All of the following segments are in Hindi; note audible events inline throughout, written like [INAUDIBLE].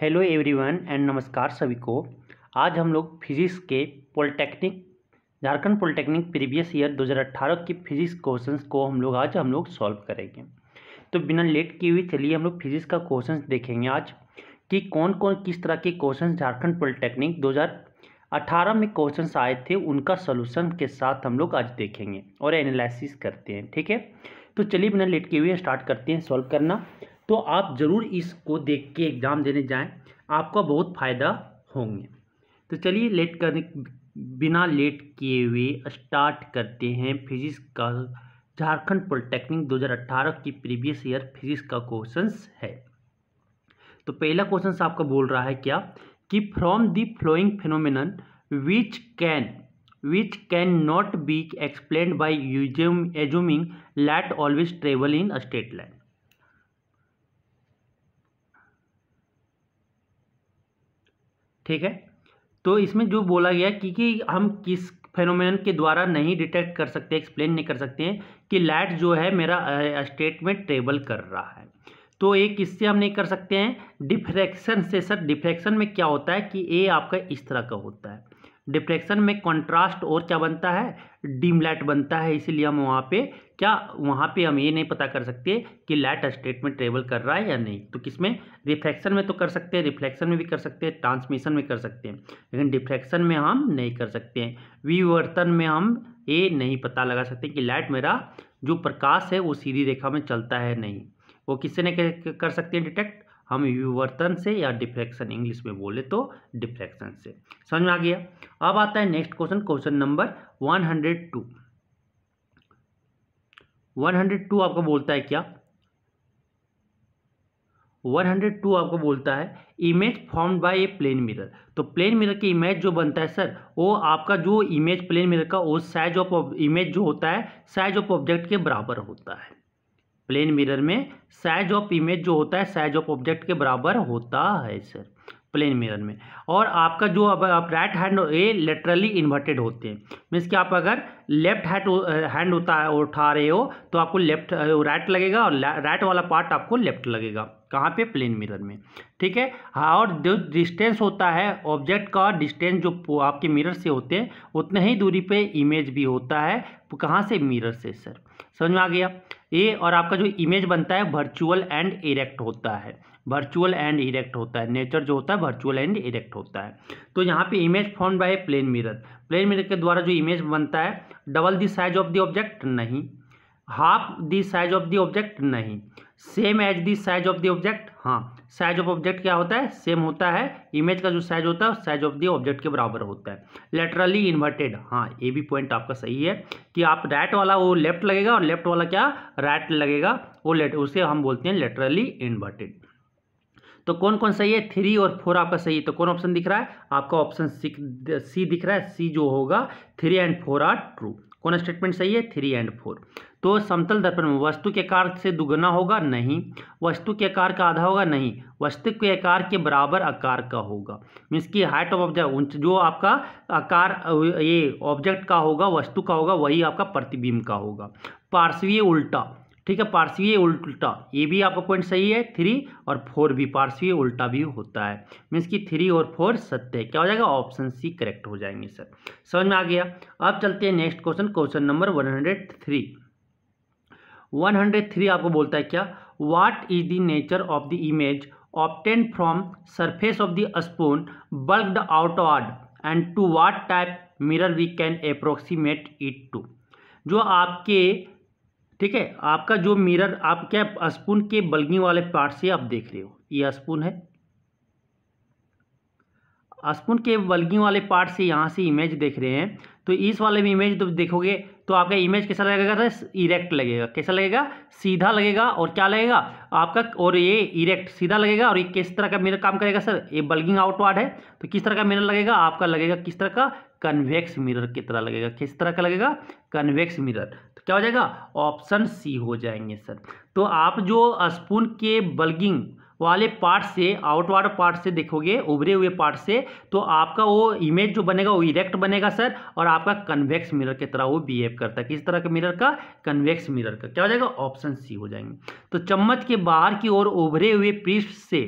हेलो एवरीवन एंड नमस्कार सभी को आज हम लोग फिजिक्स के polytechnic Jharkhand polytechnic previous year 2018 के फिजिक्स क्वेश्चंस को हम लोग आज हम लोग सॉल्व करेंगे तो बिना लेट किए हुए चलिए हम लोग फिजिक्स का क्वेश्चंस देखेंगे आज कि कौन कौन किस तरह के क्वेश्चन झारखंड पॉलिटेक्निक 2018 में क्वेश्चन आए थे उनका सोल्यूशन के साथ हम लोग आज देखेंगे और एनालिसिस करते हैं ठीक है तो चलिए बिना लेट किए हुए स्टार्ट करते हैं सॉल्व करना तो आप ज़रूर इसको देख के एग्ज़ाम देने जाएं आपका बहुत फ़ायदा होंगे तो चलिए लेट करने बिना लेट किए हुए स्टार्ट करते हैं फिजिक्स का झारखंड पॉलिटेक्निक 2018 की प्रीवियस ईयर फिजिक्स का क्वेश्चंस है तो पहला क्वेश्चन आपका बोल रहा है क्या कि from the following phenomena which can which can not be explain by assume assuming light always travel in straight line ठीक है तो इसमें जो बोला गया कि, कि हम किस फेनोमिन के द्वारा नहीं डिटेक्ट कर सकते एक्सप्लेन नहीं कर सकते हैं कि लाइट जो है मेरा स्टेट में ट्रेवल कर रहा है तो एक इससे हम नहीं कर सकते हैं डिफ्रैक्शन से सर डिफ्रैक्शन में क्या होता है कि ए आपका इस तरह का होता है डिप्रेक्शन में कंट्रास्ट और क्या बनता है डीम लाइट बनता है इसीलिए हम वहाँ पे क्या वहाँ पे हम ये नहीं पता कर सकते कि लाइट स्टेट में ट्रेवल कर रहा है या नहीं तो किस में रिफ्लेक्शन में तो कर सकते हैं रिफ्लेक्शन में भी कर सकते हैं ट्रांसमिशन में कर सकते हैं लेकिन डिफ्लेक्शन में हम नहीं कर सकते हैं विवर्तन में हम ये नहीं पता लगा सकते कि लाइट मेरा जो प्रकाश है वो सीधी रेखा में चलता है नहीं वो किससे नहीं कर सकते हैं डिटेक्ट हम विवर्तन से या डिफ्रेक्शन इंग्लिश में बोले तो डिफ्रेक्शन से समझ में आ गया अब आता है नेक्स्ट क्वेश्चन क्वेश्चन नंबर 102 102 आपको बोलता है क्या 102 आपको बोलता है image form by a plane mirror तो प्लेन मिरर की इमेज जो बनता है सर वो आपका जो इमेज प्लेन मिरर का वो साइज ऑफ इमेज जो होता है साइज ऑफ ऑब्जेक्ट के बराबर होता है प्लेन मिरर में साइज ऑफ इमेज जो होता है साइज ऑफ ऑब्जेक्ट के बराबर होता है सर प्लेन मिरर में और आपका जो अब आप राइट हैंड ये लेटरली इन्वर्टेड होते हैं मीन्स कि आप अगर लेफ्ट हैंड हैंड होता है उठा रहे हो तो आपको लेफ्ट राइट लगेगा और राइट वाला पार्ट आपको लेफ्ट लगेगा कहाँ पे प्लेन मिरर में ठीक है हाँ और जो डिस्टेंस होता है ऑब्जेक्ट का डिस्टेंस जो आपके मिरर से होते हैं उतने ही दूरी पे इमेज भी होता है कहाँ से मिरर से सर समझ में आ गया ये और आपका जो इमेज बनता है वर्चुअल एंड इरेक्ट होता है वर्चुअल एंड इरेक्ट होता है नेचर जो होता है वर्चुअल एंड इरेक्ट होता है तो यहाँ पे image form by plane mirror plane mirror के द्वारा जो इमेज बनता है double the size of the object नहीं half the size of the object नहीं same as the size of the object हाँ साइज ऑफ ऑब्जेक्ट क्या होता है सेम होता है इमेज का जो साइज होता है साइज ऑफ द ऑब्जेक्ट के बराबर होता है लेटरली इन्वर्टेड हाँ ये भी पॉइंट आपका सही है कि आप राइट वाला वो लेफ्ट लगेगा और लेफ्ट वाला क्या राइट लगेगा वो लेट उसे हम बोलते हैं लेटरली इन्वर्टेड तो कौन कौन सही है थ्री और फोर आपका सही है तो कौन ऑप्शन दिख रहा है आपका ऑप्शन सी दिख रहा है सी जो होगा three and four are true कौन स्टेटमेंट सही है थ्री एंड फोर तो समतल दर्पण में वस्तु के आकार से दुगना होगा नहीं वस्तु के आकार का आधा होगा नहीं वस्तु के आकार के बराबर आकार का होगा मीन्स की हाइट ऑफ ऑब्जेक्ट जो आपका आकार ये ऑब्जेक्ट का होगा वस्तु का होगा वही आपका प्रतिबिंब का होगा पार्श्वीय उल्टा ठीक है पार्श्वीय उल्टा ये भी आपका पॉइंट सही है थ्री और फोर भी पार्श्वीय उल्टा भी होता है मीन्स की थ्री और फोर सत्य है क्या हो जाएगा ऑप्शन सी करेक्ट हो जाएंगे सर समझ में आ गया अब चलते हैं next question question number one hundred three one hundred three आपको बोलता है क्या what is the nature of the image obtained from surface of the spoon bulged outward and to what type mirror we can approximate it to जो आपके ठीक है आपका जो मिरर आप क्या स्पून के बलगी वाले पार्ट से आप देख रहे हो ये स्पून है स्पून के बल्गिंग वाले पार्ट से यहाँ से इमेज देख रहे हैं तो इस वाले में इमेज जब देखोगे तो आपका इमेज कैसा लगेगा सर तो इरेक्ट लगेगा कैसा लगेगा सीधा लगेगा और क्या लगेगा आपका और ये इरेक्ट सीधा लगेगा और ये किस तरह का मिरर काम करेगा सर ये बल्गिंग आउटवार्ड है तो किस तरह का मिरर लगेगा आपका लगेगा किस तरह का कन्वेक्स मिरर की तरह लगेगा किस तरह का लगेगा कन्वेक्स मिरर क्या हो जाएगा ऑप्शन सी हो जाएंगे सर तो आप जो स्पून के बल्गिंग वाले पार्ट से आउटवर्ड पार्ट से देखोगे उभरे हुए पार्ट से तो आपका वो इमेज जो बनेगा वो इरेक्ट बनेगा सर और आपका कन्वेक्स मिरर की तरह वो बिहेव करता है किस तरह के मिरर का कन्वेक्स मिरर का क्या हो जाएगा ऑप्शन सी हो जाएंगे तो चम्मच के बाहर की ओर उभरे हुए पृष्ठ से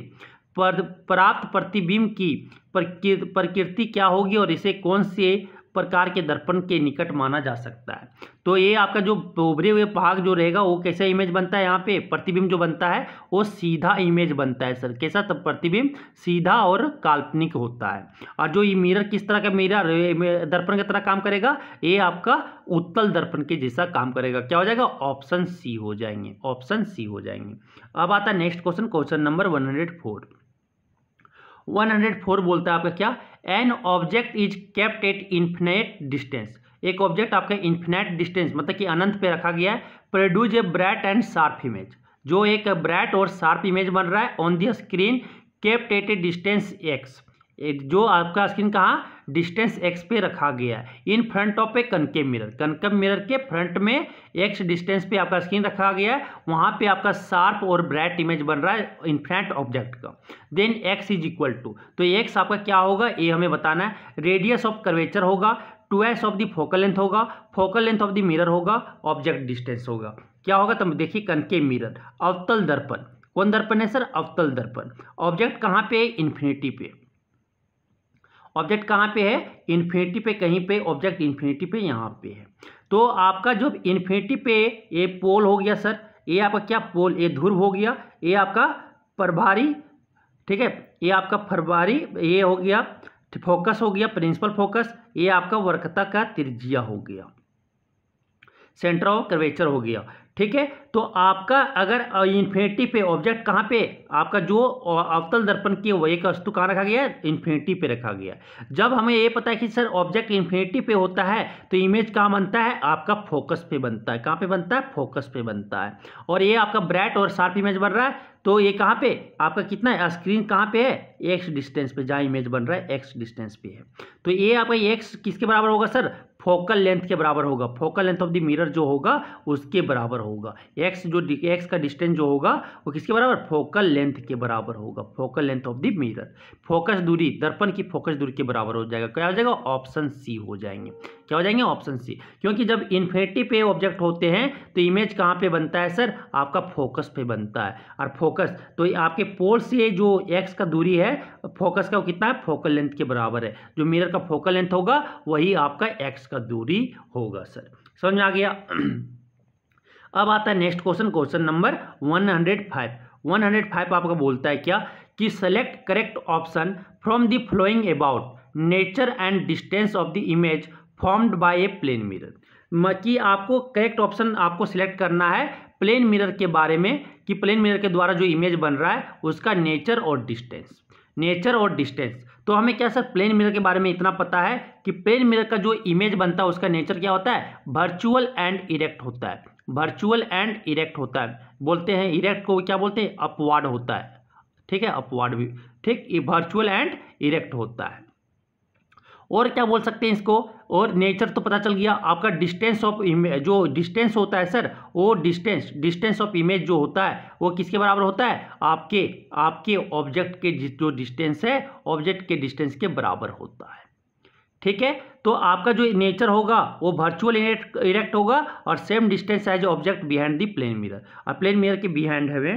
पर, प्राप्त प्रतिबिंब की प्रकृति क्या होगी और इसे कौन से प्रकार के दर्पण के निकट माना जा सकता है तो ये आपका जो उभरे हुए भाग जो रहेगा वो कैसा इमेज बनता है यहाँ पे प्रतिबिंब जो बनता है वो सीधा इमेज बनता है सर कैसा तब तो प्रतिबिंब सीधा और काल्पनिक होता है और जो ये मिरर किस तरह का मिरर दर्पण की तरह काम करेगा ये आपका उत्तल दर्पण के जैसा काम करेगा क्या हो जाएगा ऑप्शन सी हो जाएंगे ऑप्शन सी हो जाएंगे अब आता है next question question number one hundred four four बोलता है आपका क्या an object is kept at infinite distance एक ऑब्जेक्ट आपके इन्फिनेट डिस्टेंस मतलब कि अनंत पे रखा गया है produce a bright and sharp image जो एक ब्रैट और शार्प इमेज बन रहा है on the screen kept at a distance X जो आपका स्क्रीन कहाँ डिस्टेंस एक्स पे रखा गया है in front of a concave mirror concave mirror के फ्रंट में एक्स डिस्टेंस पे आपका स्क्रीन रखा गया है वहाँ पे आपका शार्प और ब्राइट इमेज बन रहा है इन फ्रंट ऑब्जेक्ट का then X is equal to तो एक्स आपका क्या होगा ये हमें बताना है रेडियस ऑफ कर्वेचर होगा two of the focal length होगा focal length of the mirror होगा ऑब्जेक्ट डिस्टेंस होगा क्या होगा तब तो देखिए कनके मिरर अवतल दर्पण कौन दर्पण है सर अवतल दर्पण ऑब्जेक्ट कहाँ पे है इन्फिनिटी पे ऑब्जेक्ट कहाँ पे है इन्फिनिटी पे कहीं पे ऑब्जेक्ट इन्फिनिटी पे यहाँ पे है तो आपका जो इन्फिनिटी पे ये पोल हो गया सर ये आपका क्या पोल ये ध्रुव हो गया ये आपका प्रभारी ठीक है ये आपका प्रभारी ये हो गया फोकस हो गया प्रिंसिपल फोकस ये आपका वर्कता का त्रिज्या हो गया सेंटर ऑफ कर्वेचर हो गया ठीक है तो आपका अगर इन्फिनिटी पे ऑब्जेक्ट कहाँ पे आपका जो अवतल दर्पण की एक वस्तु कहाँ रखा गया है इन्फिनिटी पे रखा गया जब हमें ये पता है कि सर ऑब्जेक्ट इन्फिनिटी पे होता है तो इमेज कहाँ बनता है आपका फोकस पे बनता है कहाँ पे बनता है फोकस पे बनता है और ये आपका ब्राइट और शार्प इमेज बन रहा है तो ये कहाँ पे आपका कितना है स्क्रीन कहाँ पे है एक्स डिस्टेंस पे जहाँ इमेज बन रहा है एक्स डिस्टेंस पे है तो ये आपका एक्स किसके बराबर होगा सर फोकल लेंथ के बराबर होगा focal length of the mirror जो होगा उसके बराबर होगा एक्स जो एक्स का डिस्टेंस जो होगा वो किसके बराबर फोकल लेंथ के बराबर होगा focal length of the mirror focus दूरी दर्पण की फोकस दूरी के बराबर हो जाएगा क्या हो जाएगा ऑप्शन सी हो जाएंगे क्या हो जाएंगे ऑप्शन सी क्योंकि जब इन्फिनिटी पे ऑब्जेक्ट होते हैं तो इमेज कहाँ पे बनता है सर आपका फोकस पे बनता है और फोकस तो आपके पोल से जो एक्स का दूरी है फोकस का वो कितना है फोकल लेंथ के बराबर है जो मिरर का फोकल लेंथ होगा वही आपका एक्स का दूरी होगा सर समझ में आ गया [CLEARS THROAT] अब आता है नेक्स्ट क्वेश्चन क्वेश्चन नंबर 105 105 आपका बोलता है क्या कि select correct option from the following about nature and distance of the image formed by a plane mirror कि आपको करेक्ट ऑप्शन आपको सिलेक्ट करना है प्लेन मिरर के बारे में कि प्लेन मिरर के द्वारा जो इमेज बन रहा है उसका नेचर और डिस्टेंस नेचर और डिस्टेंस तो हमें क्या सर प्लेन मिरर के बारे में इतना पता है कि प्लेन मिरर का जो इमेज बनता है उसका नेचर क्या होता है वर्चुअल एंड इरेक्ट होता है वर्चुअल एंड इरेक्ट होता है बोलते हैं इरेक्ट को क्या बोलते हैं अपवार्ड होता है ठीक है अपवार्ड भी ठीक वर्चुअल एंड इरेक्ट होता है और क्या बोल सकते हैं इसको और नेचर तो पता चल गया आपका डिस्टेंस ऑफ इमेज जो डिस्टेंस होता है सर वो डिस्टेंस डिस्टेंस ऑफ इमेज जो होता है वो किसके बराबर होता है आपके आपके ऑब्जेक्ट के जो डिस्टेंस है ऑब्जेक्ट के डिस्टेंस के बराबर होता है ठीक है तो आपका जो नेचर होगा वो वर्चुअल इरेक्ट होगा और same distance as object behind the plane mirror और प्लेन मिरर के बिहाइंड है वे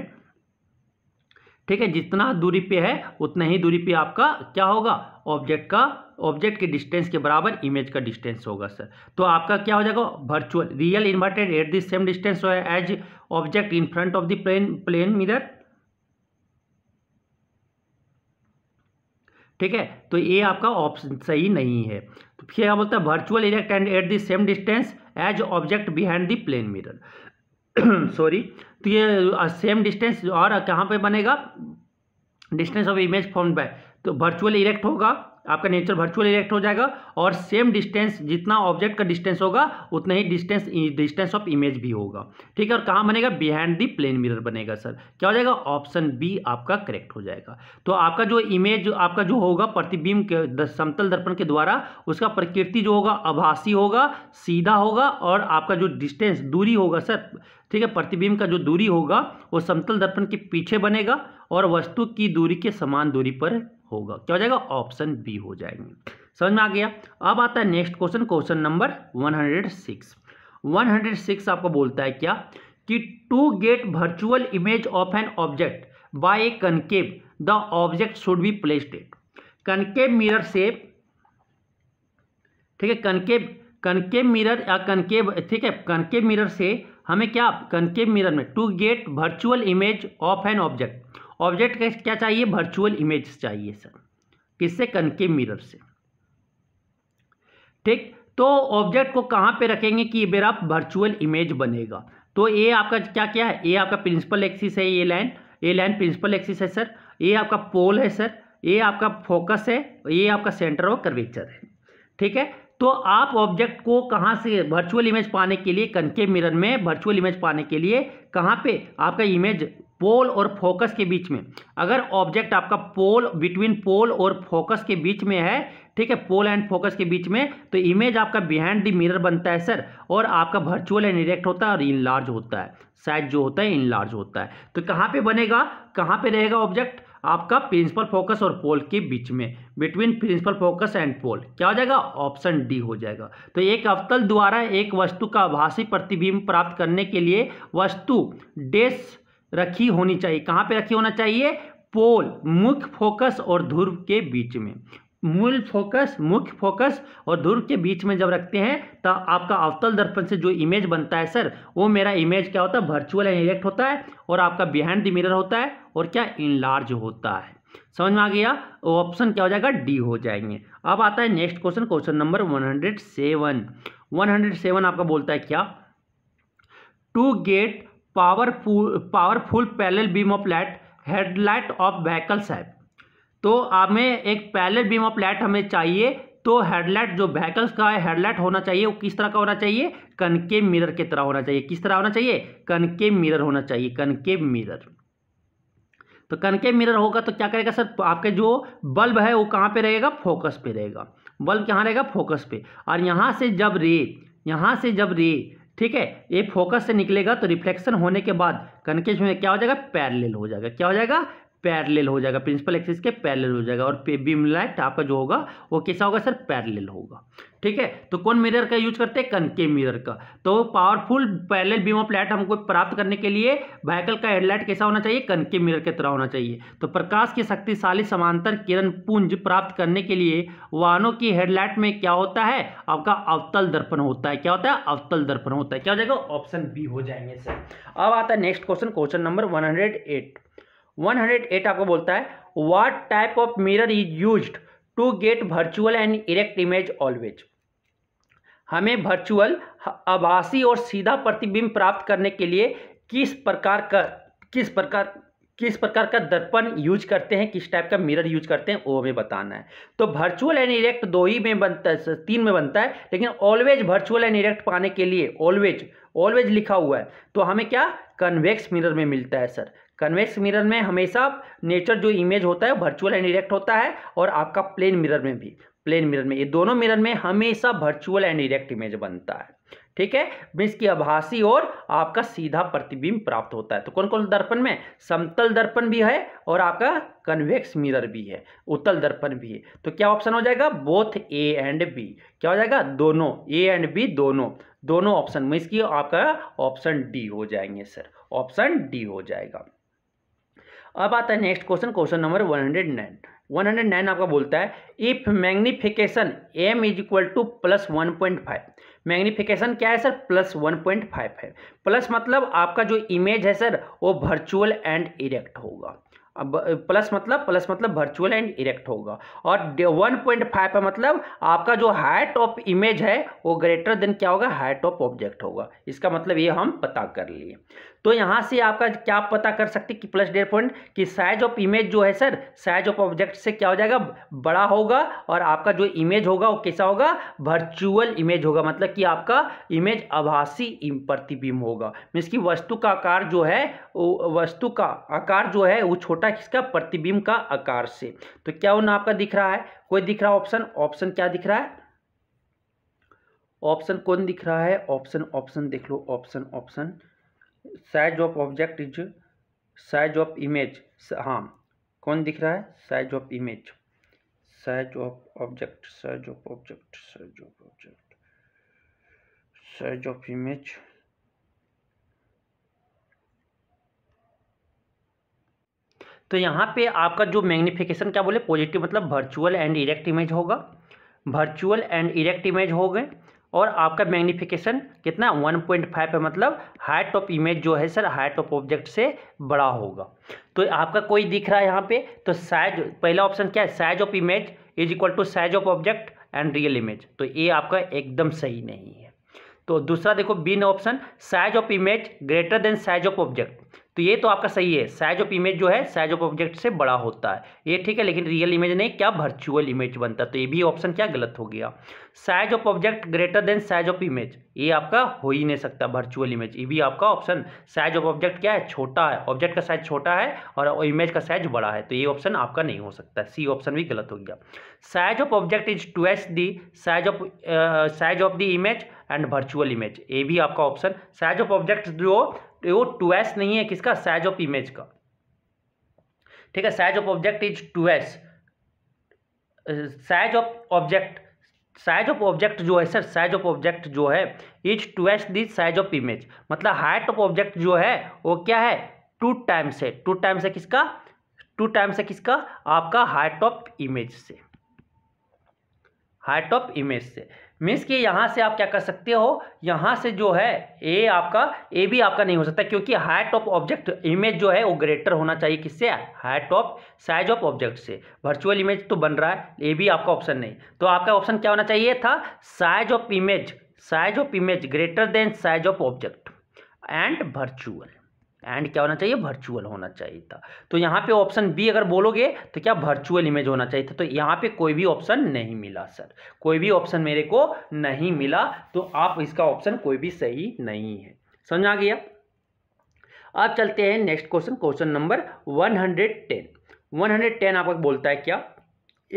ठीक है जितना दूरी पे है उतना ही दूरी पे आपका क्या होगा ऑब्जेक्ट का ऑब्जेक्ट के डिस्टेंस के बराबर इमेज का डिस्टेंस होगा सर तो आपका क्या हो जाएगा virtual real inverted at the same distance as object in front of the plane plane mirror ठीक है तो ये आपका ऑप्शन सही नहीं है तो फिर क्या बोलता है virtual erect and at the same distance as object behind the plane mirror [COUGHS] sorry तो ये सेम डिस्टेंस और कहाँ पे बनेगा distance of image form by तो वर्चुअल इरेक्ट होगा आपका नेचर वर्चुअल इरेक्ट हो जाएगा और सेम डिस्टेंस जितना ऑब्जेक्ट का डिस्टेंस होगा उतना ही डिस्टेंस डिस्टेंस ऑफ इमेज भी होगा ठीक है और कहाँ बनेगा बिहाइंड दी प्लेन मिरर बनेगा सर क्या हो जाएगा ऑप्शन बी आपका करेक्ट हो जाएगा तो आपका जो इमेज आपका जो होगा प्रतिबिंब के समतल दर्पण के द्वारा उसका प्रकृति जो होगा आभासी होगा सीधा होगा और आपका जो डिस्टेंस दूरी होगा सर ठीक है प्रतिबिंब का जो दूरी होगा वो समतल दर्पण के पीछे बनेगा और वस्तु की दूरी के समान दूरी पर होगा क्या हो जाएगा ऑप्शन बी हो जाएंगे समझ में आ गया अब आता है नेक्स्ट क्वेश्चन क्वेश्चन नंबर 106 106 आपको बोलता है क्या कि to get virtual image of an object by a concave the object should be placed it concave mirror से ठीक है कनकेव कनकेव मिरर या कनकेव ठीक है कनकेव मिरर से हमें क्या कनकेव मिरर में to get virtual image of an object object का क्या चाहिए वर्चुअल इमेज चाहिए सर किससे कनके मिरर से ठीक तो ऑब्जेक्ट को कहाँ पे रखेंगे कि मेरा वर्चुअल इमेज बनेगा तो ये आपका क्या क्या है ये आपका प्रिंसिपल एक्सिस है ये लाइन ये लाइन प्रिंसिपल एक्सिस है सर ये आपका पोल है सर ये आपका फोकस है ये आपका सेंटर ऑफ कर्वेचर है ठीक है तो आप ऑब्जेक्ट को कहाँ से वर्चुअल इमेज पाने के लिए कनके मिरर में वर्चुअल इमेज पाने के लिए कहाँ पे आपका इमेज पोल और फोकस के बीच में अगर ऑब्जेक्ट आपका पोल बिटवीन पोल और फोकस के बीच में है ठीक है पोल एंड फोकस के बीच में तो इमेज आपका बिहाइंड द मिरर बनता है सर और आपका वर्चुअल एंड इरेक्ट होता है और इनलार्ज होता है साइज जो होता है इनलार्ज होता है तो कहाँ पे बनेगा कहाँ पे रहेगा ऑब्जेक्ट आपका प्रिंसिपल फोकस और पोल के बीच में between principal focus and pole क्या हो जाएगा ऑप्शन डी हो जाएगा तो एक अवतल द्वारा एक वस्तु का आभासी प्रतिबिंब प्राप्त करने के लिए वस्तु डेस्क रखी होनी चाहिए कहाँ पे रखी होना चाहिए पोल मुख्य फोकस और ध्रुव के बीच में मूल फोकस मुख्य फोकस और ध्रुव के बीच में जब रखते हैं तो आपका अवतल दर्पण से जो इमेज बनता है सर वो मेरा इमेज क्या होता है वर्चुअल एंड इरेक्ट होता है और आपका बिहाइंड द मिरर होता है और क्या इनलार्ज होता है समझ में आ गया ऑप्शन क्या हो जाएगा डी हो जाएंगे अब आता है next question question number one hundred seven one hundred seven आपका बोलता है क्या to get powerful powerful parallel beam of light headlight of vehicles है तो हमें एक पैरेलल बीम ऑफ लाइट हमें चाहिए तो हेडलाइट जो व्हीकल्स का हेडलाइट होना चाहिए वो किस तरह का होना चाहिए के मिरर की तरह होना चाहिए किस तरह होना चाहिए के मिरर होना चाहिए के मिरर तो के मिरर होगा तो क्या करेगा सर आपके जो बल्ब है वो कहाँ पे रहेगा फोकस पे रहेगा बल्ब कहाँ रहेगा फोकस पे और यहाँ से जब रे यहाँ से जब रे ठीक है ये फोकस से निकलेगा तो रिफ्लेक्शन होने के बाद कनकेश में क्या हो जाएगा पैरेलल हो जाएगा क्या हो जाएगा पैरेलल हो जाएगा प्रिंसिपल एक्सिस के पैरेलल हो जाएगा और बीम लाइट आपका जो होगा वो कैसा होगा सर पैरेलल होगा ठीक है तो कौन मिरर का यूज करते हैं कनके मिरर का तो powerful parallel beam of light हमको प्राप्त करने के लिए व्हीकल का हेडलाइट कैसा होना चाहिए कनके मिरर की तरह होना चाहिए तो प्रकाश की शक्तिशाली समांतर किरण पुंज प्राप्त करने के लिए वाहनों की हेडलाइट में क्या होता है आपका अवतल दर्पण होता है क्या होता है अवतल दर्पण होता है क्या हो जाएगा ऑप्शन बी हो जाएंगे सर अब आता है next question question number one hundred eight 108 आपको बोलता है what type of mirror is use to get virtual and erect image always हमें वर्चुअल आभासी और सीधा प्रतिबिंब प्राप्त करने के लिए किस प्रकार का किस प्रकार किस प्रकार का दर्पण यूज करते हैं किस टाइप का मिरर यूज करते हैं वो हमें बताना है तो वर्चुअल एंड इरेक्ट दो ही में बनता है तीन में बनता है लेकिन ऑलवेज वर्चुअल एंड इरेक्ट पाने के लिए ऑलवेज ऑलवेज लिखा हुआ है तो हमें क्या कन्वेक्स मिरर में मिलता है सर कन्वेक्स मिरर में हमेशा नेचर जो इमेज होता है वर्चुअल एंड इरेक्ट होता है और आपका प्लेन मिरर में भी प्लेन मिरर में ये दोनों मिरर में हमेशा वर्चुअल एंड इरेक्ट इमेज बनता है ठीक है मीन्स की आभासी और आपका सीधा प्रतिबिंब प्राप्त होता है तो कौन कौन दर्पण में समतल दर्पण भी है और आपका कन्वेक्स मिरर भी है उत्तल दर्पण भी है तो क्या ऑप्शन हो जाएगा बोथ ए एंड बी क्या हो जाएगा दोनों ए एंड बी दोनों दोनों ऑप्शन मीन्स की आपका ऑप्शन डी हो जाएंगे सर ऑप्शन डी हो जाएगा अब आता है next question question number one hundred nine one hundred nine आपका बोलता है if magnification M is equal to plus one point five magnification क्या है sir plus one point five है प्लस मतलब आपका जो इमेज है सर वो वर्चुअल एंड इरेक्ट होगा अब प्लस मतलब प्लस मतलब वर्चुअल एंड इरेक्ट होगा और वन पॉइंट फाइव मतलब आपका जो हाइट ऑफ इमेज है वो ग्रेटर देन क्या होगा हाइट ऑफ ऑब्जेक्ट होगा इसका मतलब ये हम पता कर लिए तो यहाँ से आपका क्या आप पता कर सकते कि प्लस डेढ़ पॉइंट कि साइज ऑफ इमेज जो है सर साइज ऑफ ऑब्जेक्ट से क्या हो जाएगा बड़ा होगा और आपका जो इमेज होगा वो कैसा होगा वर्चुअल इमेज होगा मतलब कि आपका इमेज आभासी प्रतिबिंब होगा मीन्स की वस्तु का आकार जो है वस्तु का आकार जो है वो छोटा किसका प्रतिबिंब का आकार से तो क्या होना आपका दिख रहा है कोई दिख रहा ऑप्शन ऑप्शन क्या दिख रहा है ऑप्शन कौन दिख रहा है ऑप्शन ऑप्शन देख लो option option size of object is size of image हाँ कौन दिख रहा है size of image size of object size of object size of object size of image तो यहाँ पे आपका जो मैग्निफिकेशन क्या बोले पॉजिटिव मतलब वर्चुअल एंड इरेक्ट इमेज होगा वर्चुअल एंड इरेक्ट इमेज हो गए और आपका मैग्नीफिकेशन कितना 1.5 है मतलब हाइट ऑफ इमेज जो है सर हाइट ऑफ ऑब्जेक्ट से बड़ा होगा तो आपका कोई दिख रहा है यहाँ पे तो साइज पहला ऑप्शन क्या है size of image is equal to size of object and real image तो ये आपका एकदम सही नहीं है तो दूसरा देखो बिन option size of image greater than size of object तो ये तो आपका सही है साइज ऑफ इमेज जो है साइज ऑफ ऑब्जेक्ट से बड़ा होता है ये ठीक है लेकिन रियल इमेज नहीं क्या वर्चुअल इमेज बनता है तो ये भी ऑप्शन क्या गलत हो गया size of object greater than size of image ये आपका हो ही नहीं सकता वर्चुअल इमेज ये भी आपका ऑप्शन साइज ऑफ ऑब्जेक्ट क्या है छोटा है ऑब्जेक्ट का साइज छोटा है और इमेज का साइज बड़ा है तो ये ऑप्शन आपका नहीं हो सकता सी ऑप्शन भी गलत हो गया size of object is twice the size of size of the image and virtual image ये भी आपका ऑप्शन साइज ऑफ ऑब्जेक्ट जो वो टू एस नहीं है किसका साइज ऑफ इमेज का ठीक है size of object is twice size of object size of object जो है सर साइज ऑफ ऑब्जेक्ट जो है is twice this size of image मतलब हाइट ऑफ ऑब्जेक्ट जो है वो क्या है टू टाइम्स है टू टाइम्स है किसका टू टाइम्स है किसका आपका हाइट ऑफ इमेज से हाइट ऑफ इमेज से मीन्स कि यहाँ से आप क्या कर सकते हो यहाँ से जो है ए आपका ए भी आपका नहीं हो सकता क्योंकि हाइट ऑफ ऑब्जेक्ट इमेज जो है वो ग्रेटर होना चाहिए किससे height of size of object से वर्चुअल इमेज तो बन रहा है ए भी आपका ऑप्शन नहीं तो आपका ऑप्शन क्या होना चाहिए था size of image size of image greater than size of object and virtual and क्या होना चाहिए वर्चुअल होना चाहिए था तो यहाँ पे ऑप्शन बी अगर बोलोगे तो क्या वर्चुअल इमेज होना चाहिए था तो यहाँ पे कोई भी ऑप्शन नहीं मिला सर कोई भी ऑप्शन मेरे को नहीं मिला तो आप इसका ऑप्शन कोई भी सही नहीं है समझ आ गया अब चलते हैं next question question number one hundred ten आपको बोलता है क्या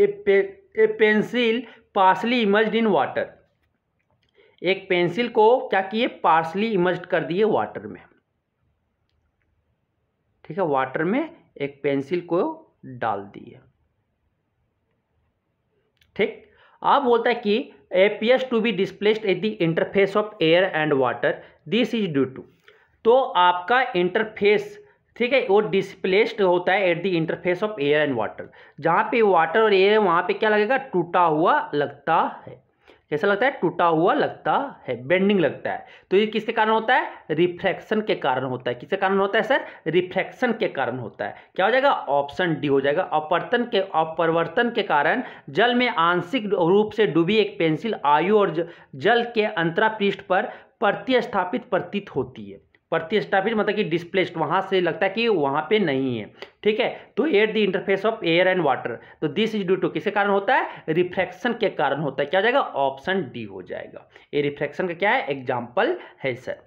a pencil partially immersed in water एक पेंसिल को क्या किए पार्सली इमर्ज कर दिए वाटर में ठीक है वाटर में एक पेंसिल को डाल दिए ठीक आप बोलता है कि as to be displaced at the interface of air and water this is due to तो आपका इंटरफेस ठीक है वो डिस्प्लेस्ड होता है at the interface of air and water जहाँ पे वाटर और एयर है वहाँ पे क्या लगेगा टूटा हुआ लगता है कैसा लगता है टूटा हुआ लगता है बेंडिंग लगता है तो ये किसके कारण होता है रिफ्रैक्शन के कारण होता है किसके कारण होता है सर रिफ्रैक्शन के कारण होता है क्या हो जाएगा ऑप्शन डी हो जाएगा अपर्तन के अपरिवर्तन के कारण जल में आंशिक रूप से डूबी एक पेंसिल आयु और जल के अंतरापृष्ठ पर प्रतिस्थापित प्रतीत होती है प्रतिस्थापित मतलब कि डिस्प्लेस्ड वहाँ से लगता है कि वहाँ पे नहीं है ठीक है तो at the interface of air and water तो दिस इज ड्यू टू किसके कारण होता है रिफ्रैक्शन के कारण होता है क्या हो जाएगा ऑप्शन डी हो जाएगा ये रिफ्रैक्शन का क्या है एग्जाम्पल है सर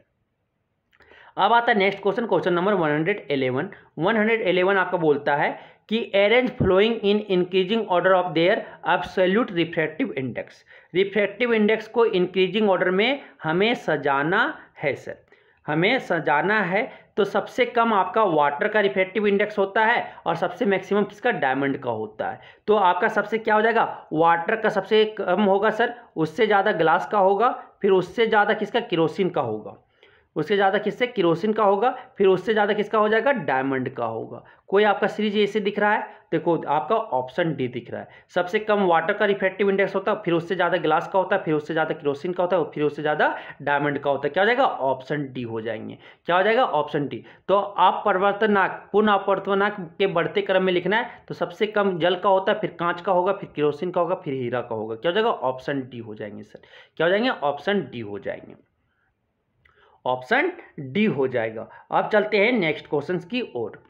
अब आता है next question question number one one hundred eleven hundred eleven आपका बोलता है कि arrange following in increasing order of their absolute refractive index refractive index को इंक्रीजिंग ऑर्डर में हमें सजाना है सर हमें सजाना है तो सबसे कम आपका वाटर का रिफ्लेक्टिव इंडेक्स होता है और सबसे मैक्सिमम किसका डायमंड का होता है तो आपका सबसे क्या हो जाएगा वाटर का सबसे कम होगा सर उससे ज़्यादा ग्लास का होगा फिर उससे ज़्यादा किसका किरोसिन का होगा उससे ज़्यादा किससे किरोसिन का होगा फिर उससे ज़्यादा किसका हो जाएगा डायमंड का होगा कोई आपका सीरीज ऐसे दिख रहा है देखो आपका ऑप्शन डी दिख रहा है सबसे कम वाटर का रिफ्लेक्टिव इंडेक्स होता है फिर उससे ज़्यादा ग्लास का होता है फिर उससे ज़्यादा किरोसिन का होता है फिर उससे ज़्यादा डायमंड का होता है क्या हो जाएगा ऑप्शन डी हो जाएंगे क्या हो जाएगा ऑप्शन डी तो आप परिवर्तनाक पुनः अपवर्तनाक के बढ़ते क्रम में लिखना है तो सबसे कम जल का होता है फिर कांच का होगा फिर किरोसिन का होगा फिर हीरा का होगा क्या हो जाएगा ऑप्शन डी हो जाएंगे सर क्या हो जाएंगे ऑप्शन डी हो जाएंगे ऑप्शन डी हो जाएगा अब चलते हैं नेक्स्ट क्वेश्चन की ओर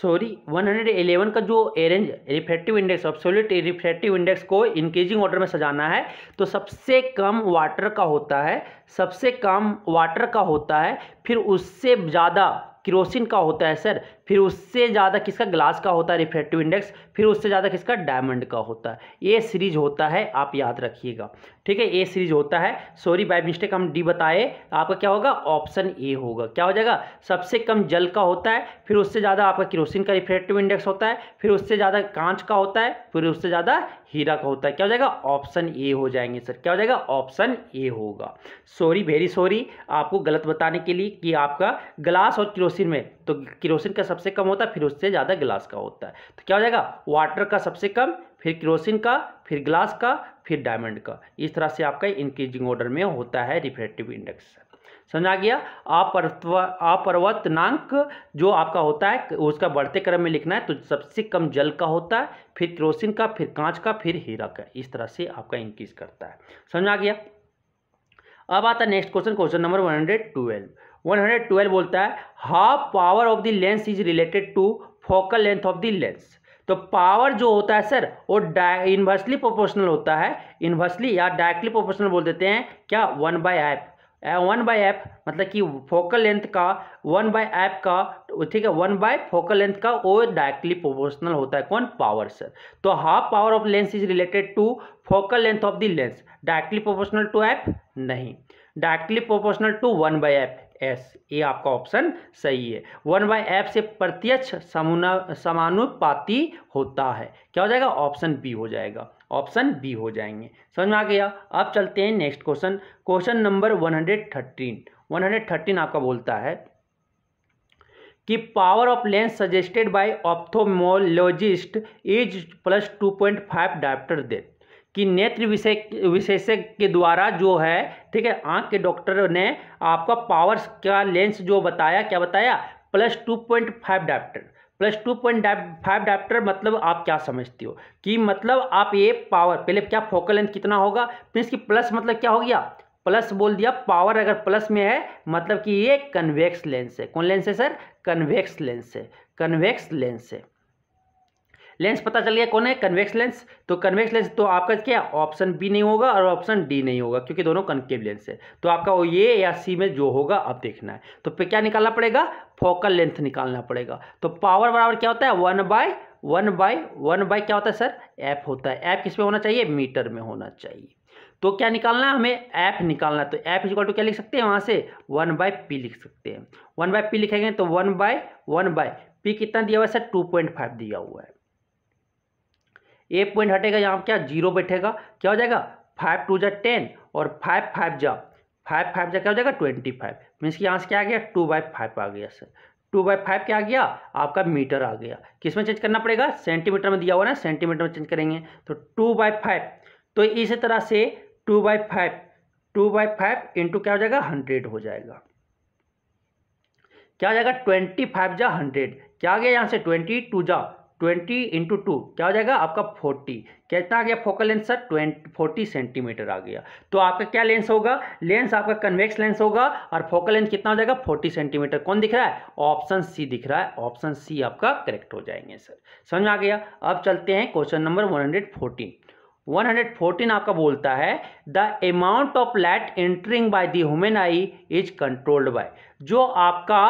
सॉरी 111 का जो arrange refractive index absolute refractive index को इंक्रीजिंग ऑर्डर में सजाना है तो सबसे कम वाटर का होता है सबसे कम वाटर का होता है फिर उससे ज़्यादा क्रोसिन का होता है सर फिर उससे ज़्यादा किसका ग्लास का होता है रिफ्रेक्टिव इंडेक्स फिर उससे ज़्यादा किसका डायमंड का होता है ये सीरीज होता है आप याद रखिएगा ठीक है ये सीरीज होता है सॉरी बाय मिस्टेक हम डी बताए आपका क्या होगा ऑप्शन ए होगा क्या हो जाएगा सबसे कम जल का होता है फिर उससे ज़्यादा आपका किरोसिन का रिफ्रेक्टिव इंडेक्स होता है फिर उससे ज़्यादा कांच का होता है फिर उससे ज़्यादा हीरा का होता है क्या हो जाएगा ऑप्शन ए हो जाएंगे सर क्या हो जाएगा ऑप्शन ए होगा सॉरी वेरी सॉरी आपको गलत बताने के लिए कि आपका ग्लास और किरोसिन में तो किरोसिन का सब सबसे कम होता है फिर उससे ज़्यादा ग्लास का होता है तो क्या हो जाएगा वाटर का सबसे कम फिर क्रोसिन का फिर ग्लास का फिर डायमंड का इस तरह से आपका इंक्रीजिंग ऑर्डर में होता है रिफ्रेक्टिव इंडेक्स समझा गया अपर्व अपर्वतनांक जो आपका होता है उसका बढ़ते क्रम में लिखना है तो सबसे कम जल का होता है फिर क्रोसिन का फिर कांच का फिर हीरा का इस तरह से आपका इंक्रीज करता है समझा गया अब आता है next question question number one hundred twelve 112 बोलता है half power of the lens is related to focal length of the lens तो पावर जो होता है सर वो डाय इन्वर्सली प्रोपोर्शनल होता है इन्वर्सली या डायरेक्टली प्रोपोर्शनल बोल देते हैं क्या one by f one by f मतलब कि फोकल लेंथ का वन बाय एप का ठीक है वन बाय फोकल लेंथ का वो डायरेक्टली प्रोपोर्शनल होता है कौन पावर सर तो half power of lens is related to focal length of the lens directly proportional to f नहीं directly proportional to one by f as ये आपका ऑप्शन सही है वन बाय एफ से प्रत्यक्ष समानुपाती होता है क्या हो जाएगा ऑप्शन बी हो जाएगा ऑप्शन बी हो जाएंगे समझ में आ गया अब चलते हैं next question question number one one hundred thirteen hundred thirteen आपका बोलता है कि power of lens suggested by ophthalmologist is plus two point five dioptre देथ कि नेत्र विषय विशेषज्ञ के द्वारा जो है ठीक है आंख के डॉक्टर ने आपका पावर्स का लेंस जो बताया क्या बताया plus two point five dioptre plus two point five dioptre मतलब आप क्या समझती हो कि मतलब आप ये पावर पहले क्या फोकल लेंथ कितना होगा फिर इसकी प्लस मतलब क्या हो गया प्लस बोल दिया पावर अगर प्लस में है मतलब कि ये कन्वेक्स लेंस है कौन लेंस है सर कन्वेक्स लेंस है कन्वेक्स लेंस है लेंस पता चल गया कौन है कन्वेक्स लेंस तो कन्वेक्स लेंस तो आपका क्या ऑप्शन बी नहीं होगा और ऑप्शन डी नहीं होगा क्योंकि दोनों कनकेव लेंस है तो आपका वो ये या सी में जो होगा आप देखना है तो फिर क्या निकालना पड़ेगा फोकल लेंथ निकालना पड़ेगा तो पावर बराबर क्या होता है one by one by one by क्या होता है सर ऐप होता है ऐप किस में होना चाहिए मीटर में होना चाहिए तो क्या निकालना है हमें ऐप निकालना है तो ऐप इक्वल टू क्या लिख सकते हैं वहाँ से वन बाय पी लिख सकते हैं वन बाय पी लिखेंगे तो one by one by P कितना दिया हुआ है सर टू पॉइंट फाइव दिया हुआ है एक पॉइंट हटेगा यहाँ क्या जीरो बैठेगा क्या हो जाएगा फाइव टू जा टेन और फाइव फाइव जा फाइव फाइव जा क्या हो जाएगा ट्वेंटी फाइव मीन्स कि यहाँ से क्या आ गया टू बाई फाइव आ गया सर टू बाई फाइव क्या आ गया आपका मीटर आ गया किस में चेंज करना पड़ेगा सेंटीमीटर में दिया हुआ ना सेंटीमीटर में चेंज करेंगे तो टू बाई फाइव तो इस तरह से two by five two by five into क्या हो जाएगा हंड्रेड हो जाएगा क्या हो जाएगा ट्वेंटी फाइव जा हंड्रेड क्या आ गया यहाँ से ट्वेंटी टू जा ट्वेंटी इंटू टू क्या हो जाएगा आपका फोर्टी कितना आ गया focal length sir twenty forty centimetre आ गया तो आपका क्या लेंस होगा लेंस आपका कन्वेक्स लेंस होगा और फोकल लेंथ कितना हो जाएगा फोर्टी सेंटीमीटर कौन दिख रहा है ऑप्शन सी दिख रहा है ऑप्शन सी आपका करेक्ट हो जाएंगे सर समझ में आ गया अब चलते हैं question number one hundred fourteen one hundred fourteen आपका बोलता है the amount of light entering by the human eye is controlled by जो आपका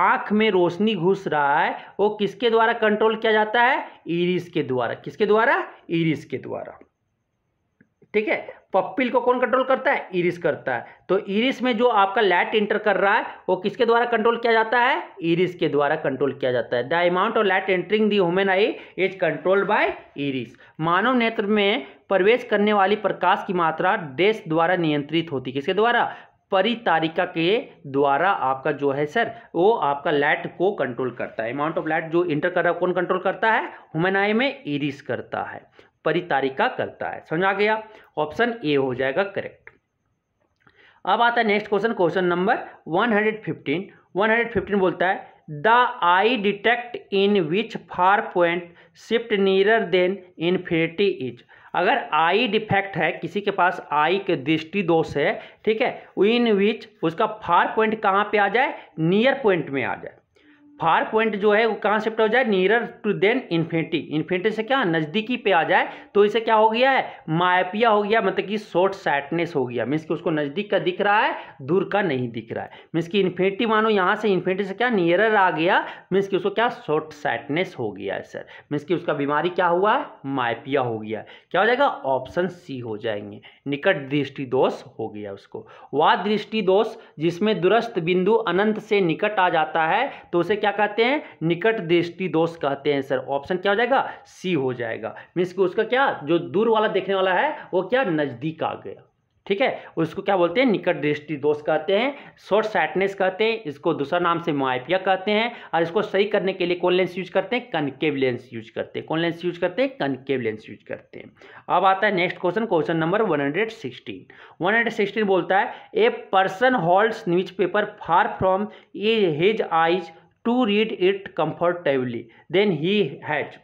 आंख में रोशनी घुस रहा है वो किसके द्वारा कंट्रोल किया जाता है इरिस के द्वारा किसके द्वारा इरिस के द्वारा ठीक है पप्पिल को कौन कंट्रोल करता है इरिस करता है तो इरिस में जो आपका लैट इंटर कर रहा है वो किसके द्वारा कंट्रोल किया जाता है इरिस के द्वारा कंट्रोल किया जाता है the amount of light entering the human eye is controlled by iris मानव नेत्र में प्रवेश करने वाली प्रकाश की मात्रा देश द्वारा नियंत्रित होती किसके द्वारा परितारिका के द्वारा आपका जो है सर वो आपका लैट को कंट्रोल करता है अमाउंट ऑफ लैट जो इंटर कर रहा है कौन कंट्रोल करता है आई में इरिस करता है परितारिका करता है समझा गया ऑप्शन ए हो जाएगा करेक्ट अब आता है नेक्स्ट क्वेश्चन क्वेश्चन नंबर 115 115 बोलता है the eye defect in which far point shift nearer than infinity is अगर आई डिफेक्ट है किसी के पास आई के दृष्टि दोष है ठीक है इन विच उसका फार पॉइंट कहाँ पे आ जाए नियर पॉइंट में आ जाए फार पॉइंट जो है वो कहाँ शिफ्ट हो जाए near to than infinity infinity से क्या नज़दीकी पे आ जाए तो इसे क्या हो गया है माइपिया हो गया मतलब कि शॉर्ट साइटनेस हो गया मीन्स कि उसको नज़दीक का दिख रहा है दूर का नहीं दिख रहा है मीन्स कि इन्फिनिटी मानो यहाँ से इन्फिनिटी से क्या नियरर आ गया मीन्स कि उसको क्या शॉर्ट साइटनेस हो गया है सर मीन्स कि उसका बीमारी क्या हुआ है माइपिया हो गया क्या हो जाएगा ऑप्शन सी हो जाएंगे निकट दृष्टि दोष हो गया उसको वह दृष्टि दोष जिसमें दुरस्त बिंदु अनंत से निकट आ जाता है तो उसे क्या कहते हैं निकट दृष्टि दोष कहते हैं सर ऑप्शन क्या हो जाएगा सी हो जाएगा मीन्स कि उसका क्या जो दूर वाला देखने वाला है वो क्या नज़दीक आ गया ठीक है उसको क्या बोलते हैं निकट दृष्टि दोष कहते हैं शॉर्ट साइटनेस कहते हैं इसको दूसरा नाम से माइपिया कहते हैं और इसको सही करने के लिए कौन लेंस यूज करते हैं कनकेव लेंस यूज करते हैं कौन लेंस यूज करते हैं कनकेव लेंस यूज करते हैं अब आता है next question question number one hundred sixteen one hundred sixteen बोलता है a person holds newspaper far from a his eyes to read it comfortably then he has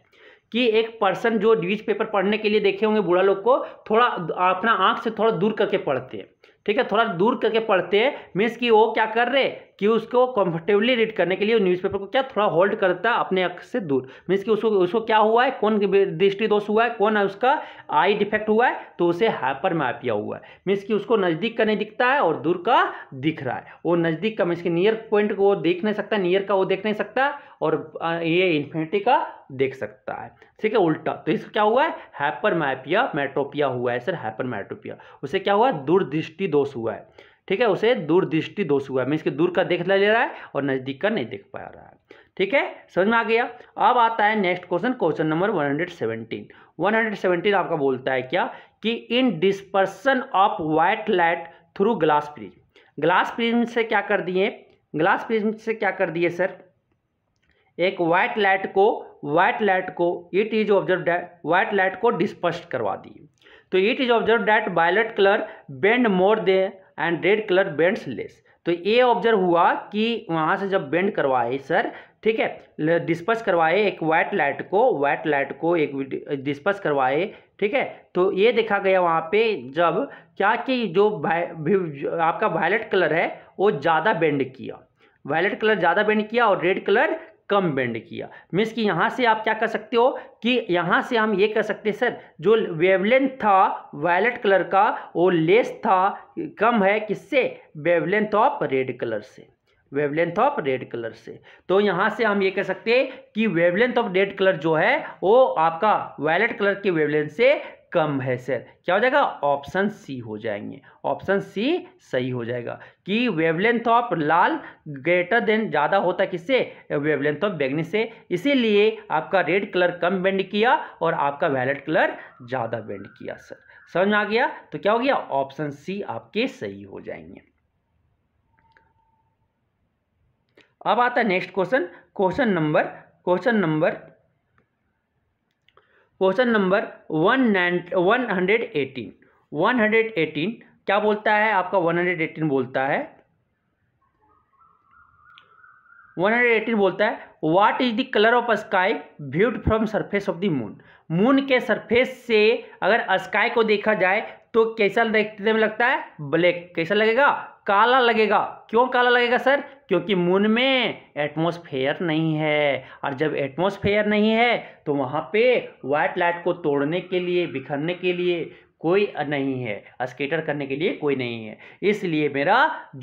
कि एक पर्सन जो न्यूज पेपर पढ़ने के लिए देखे होंगे बूढ़ा लोग को थोड़ा अपना आँख से थोड़ा दूर करके पढ़ते हैं ठीक है थोड़ा दूर करके पढ़ते हैं मीन्स कि वो क्या कर रहे कि उसको कंफर्टेबली रीड करने के लिए न्यूज़पेपर को क्या थोड़ा होल्ड करता है अपने अक्ष से दूर मीन्स कि उसको उसको क्या हुआ है कौन दृष्टि दोष हुआ है कौन है उसका आई डिफेक्ट हुआ है तो उसे हाइपर मैपिया हुआ है मीन्स कि उसको नज़दीक का नहीं दिखता है और दूर का दिख रहा है वो नज़दीक का मीन्स कि नियर पॉइंट को वो देख नहीं सकता नियर का वो देख नहीं सकता और ये इन्फिनिटी का देख सकता है ठीक है उल्टा तो इसका क्या हुआ है हाइपर मैपिया हुआ है सर हाइपर मैट्रोपिया उसे क्या हुआ दूरदृष्टि दोष हुआ है ठीक है उसे दूरदृष्टि दोष हुआ है मीन्स के दूर का देख ले रहा है और नज़दीक का नहीं देख पा रहा है ठीक है समझ में आ गया अब आता है नेक्स्ट क्वेश्चन क्वेश्चन नंबर 117 117 आपका बोलता है क्या कि in dispersion of white light through glass prism glass prism से क्या कर दिए ग्लास प्रिज से क्या कर दिए सर एक वाइट लाइट को वाइट लाइट को it is observe white light को डिस्पर्स करवा दिए तो it is observe that violet colour bend more दे and red colour bends less तो ये ऑब्जर्व हुआ कि वहाँ से जब बेंड करवाए सर ठीक है डिस्पस करवाए एक वाइट लाइट को वाइट लाइट को एक डिस्पस करवाए ठीक है तो ये देखा गया वहाँ पे जब क्या कि जो आपका वायलेट कलर है वो ज़्यादा बेंड किया वायलेट कलर ज़्यादा बेंड किया और रेड कलर कम बेंड किया मीन्स कि यहाँ से आप क्या कर सकते हो कि यहाँ से हम ये कह सकते हैं सर जो वेवलेंथ था वायलेट कलर का वो लेस था कम है किससे वेवलेंथ ऑफ रेड कलर से वेवलेंथ ऑफ रेड कलर से तो यहाँ से हम ये कह सकते हैं कि वेवलेंथ ऑफ रेड कलर जो है वो आपका वायलेट कलर के वेवलेंथ से कम है सर क्या हो जाएगा ऑप्शन सी हो जाएंगे ऑप्शन सी सही हो जाएगा कि वेवलेंथ ऑफ लाल ग्रेटर देन ज़्यादा होता किससे वेवलेंथ ऑफ बैगनी से इसीलिए आपका रेड कलर कम बेंड किया और आपका वैलेट कलर ज़्यादा बेंड किया सर समझ में आ गया तो क्या हो गया ऑप्शन सी आपके सही हो जाएंगे अब आता है next question question number question number question number one nine one hundred eighteen one hundred eighteen क्या बोलता है आपका वन हंड्रेड एटीन बोलता है वन हंड्रेड एटीन बोलता है what is the colour of sky viewed from surface of the moon moon के सरफेस से अगर स्काई को देखा जाए तो कैसा देखने में लगता है ब्लैक कैसा लगेगा काला लगेगा क्यों काला लगेगा सर क्योंकि मून में एटमॉस्फेयर नहीं है और जब एटमॉस्फेयर नहीं है तो वहाँ पे वाइट लाइट को तोड़ने के लिए बिखरने के लिए कोई नहीं है स्केटर करने के लिए कोई नहीं है इसलिए मेरा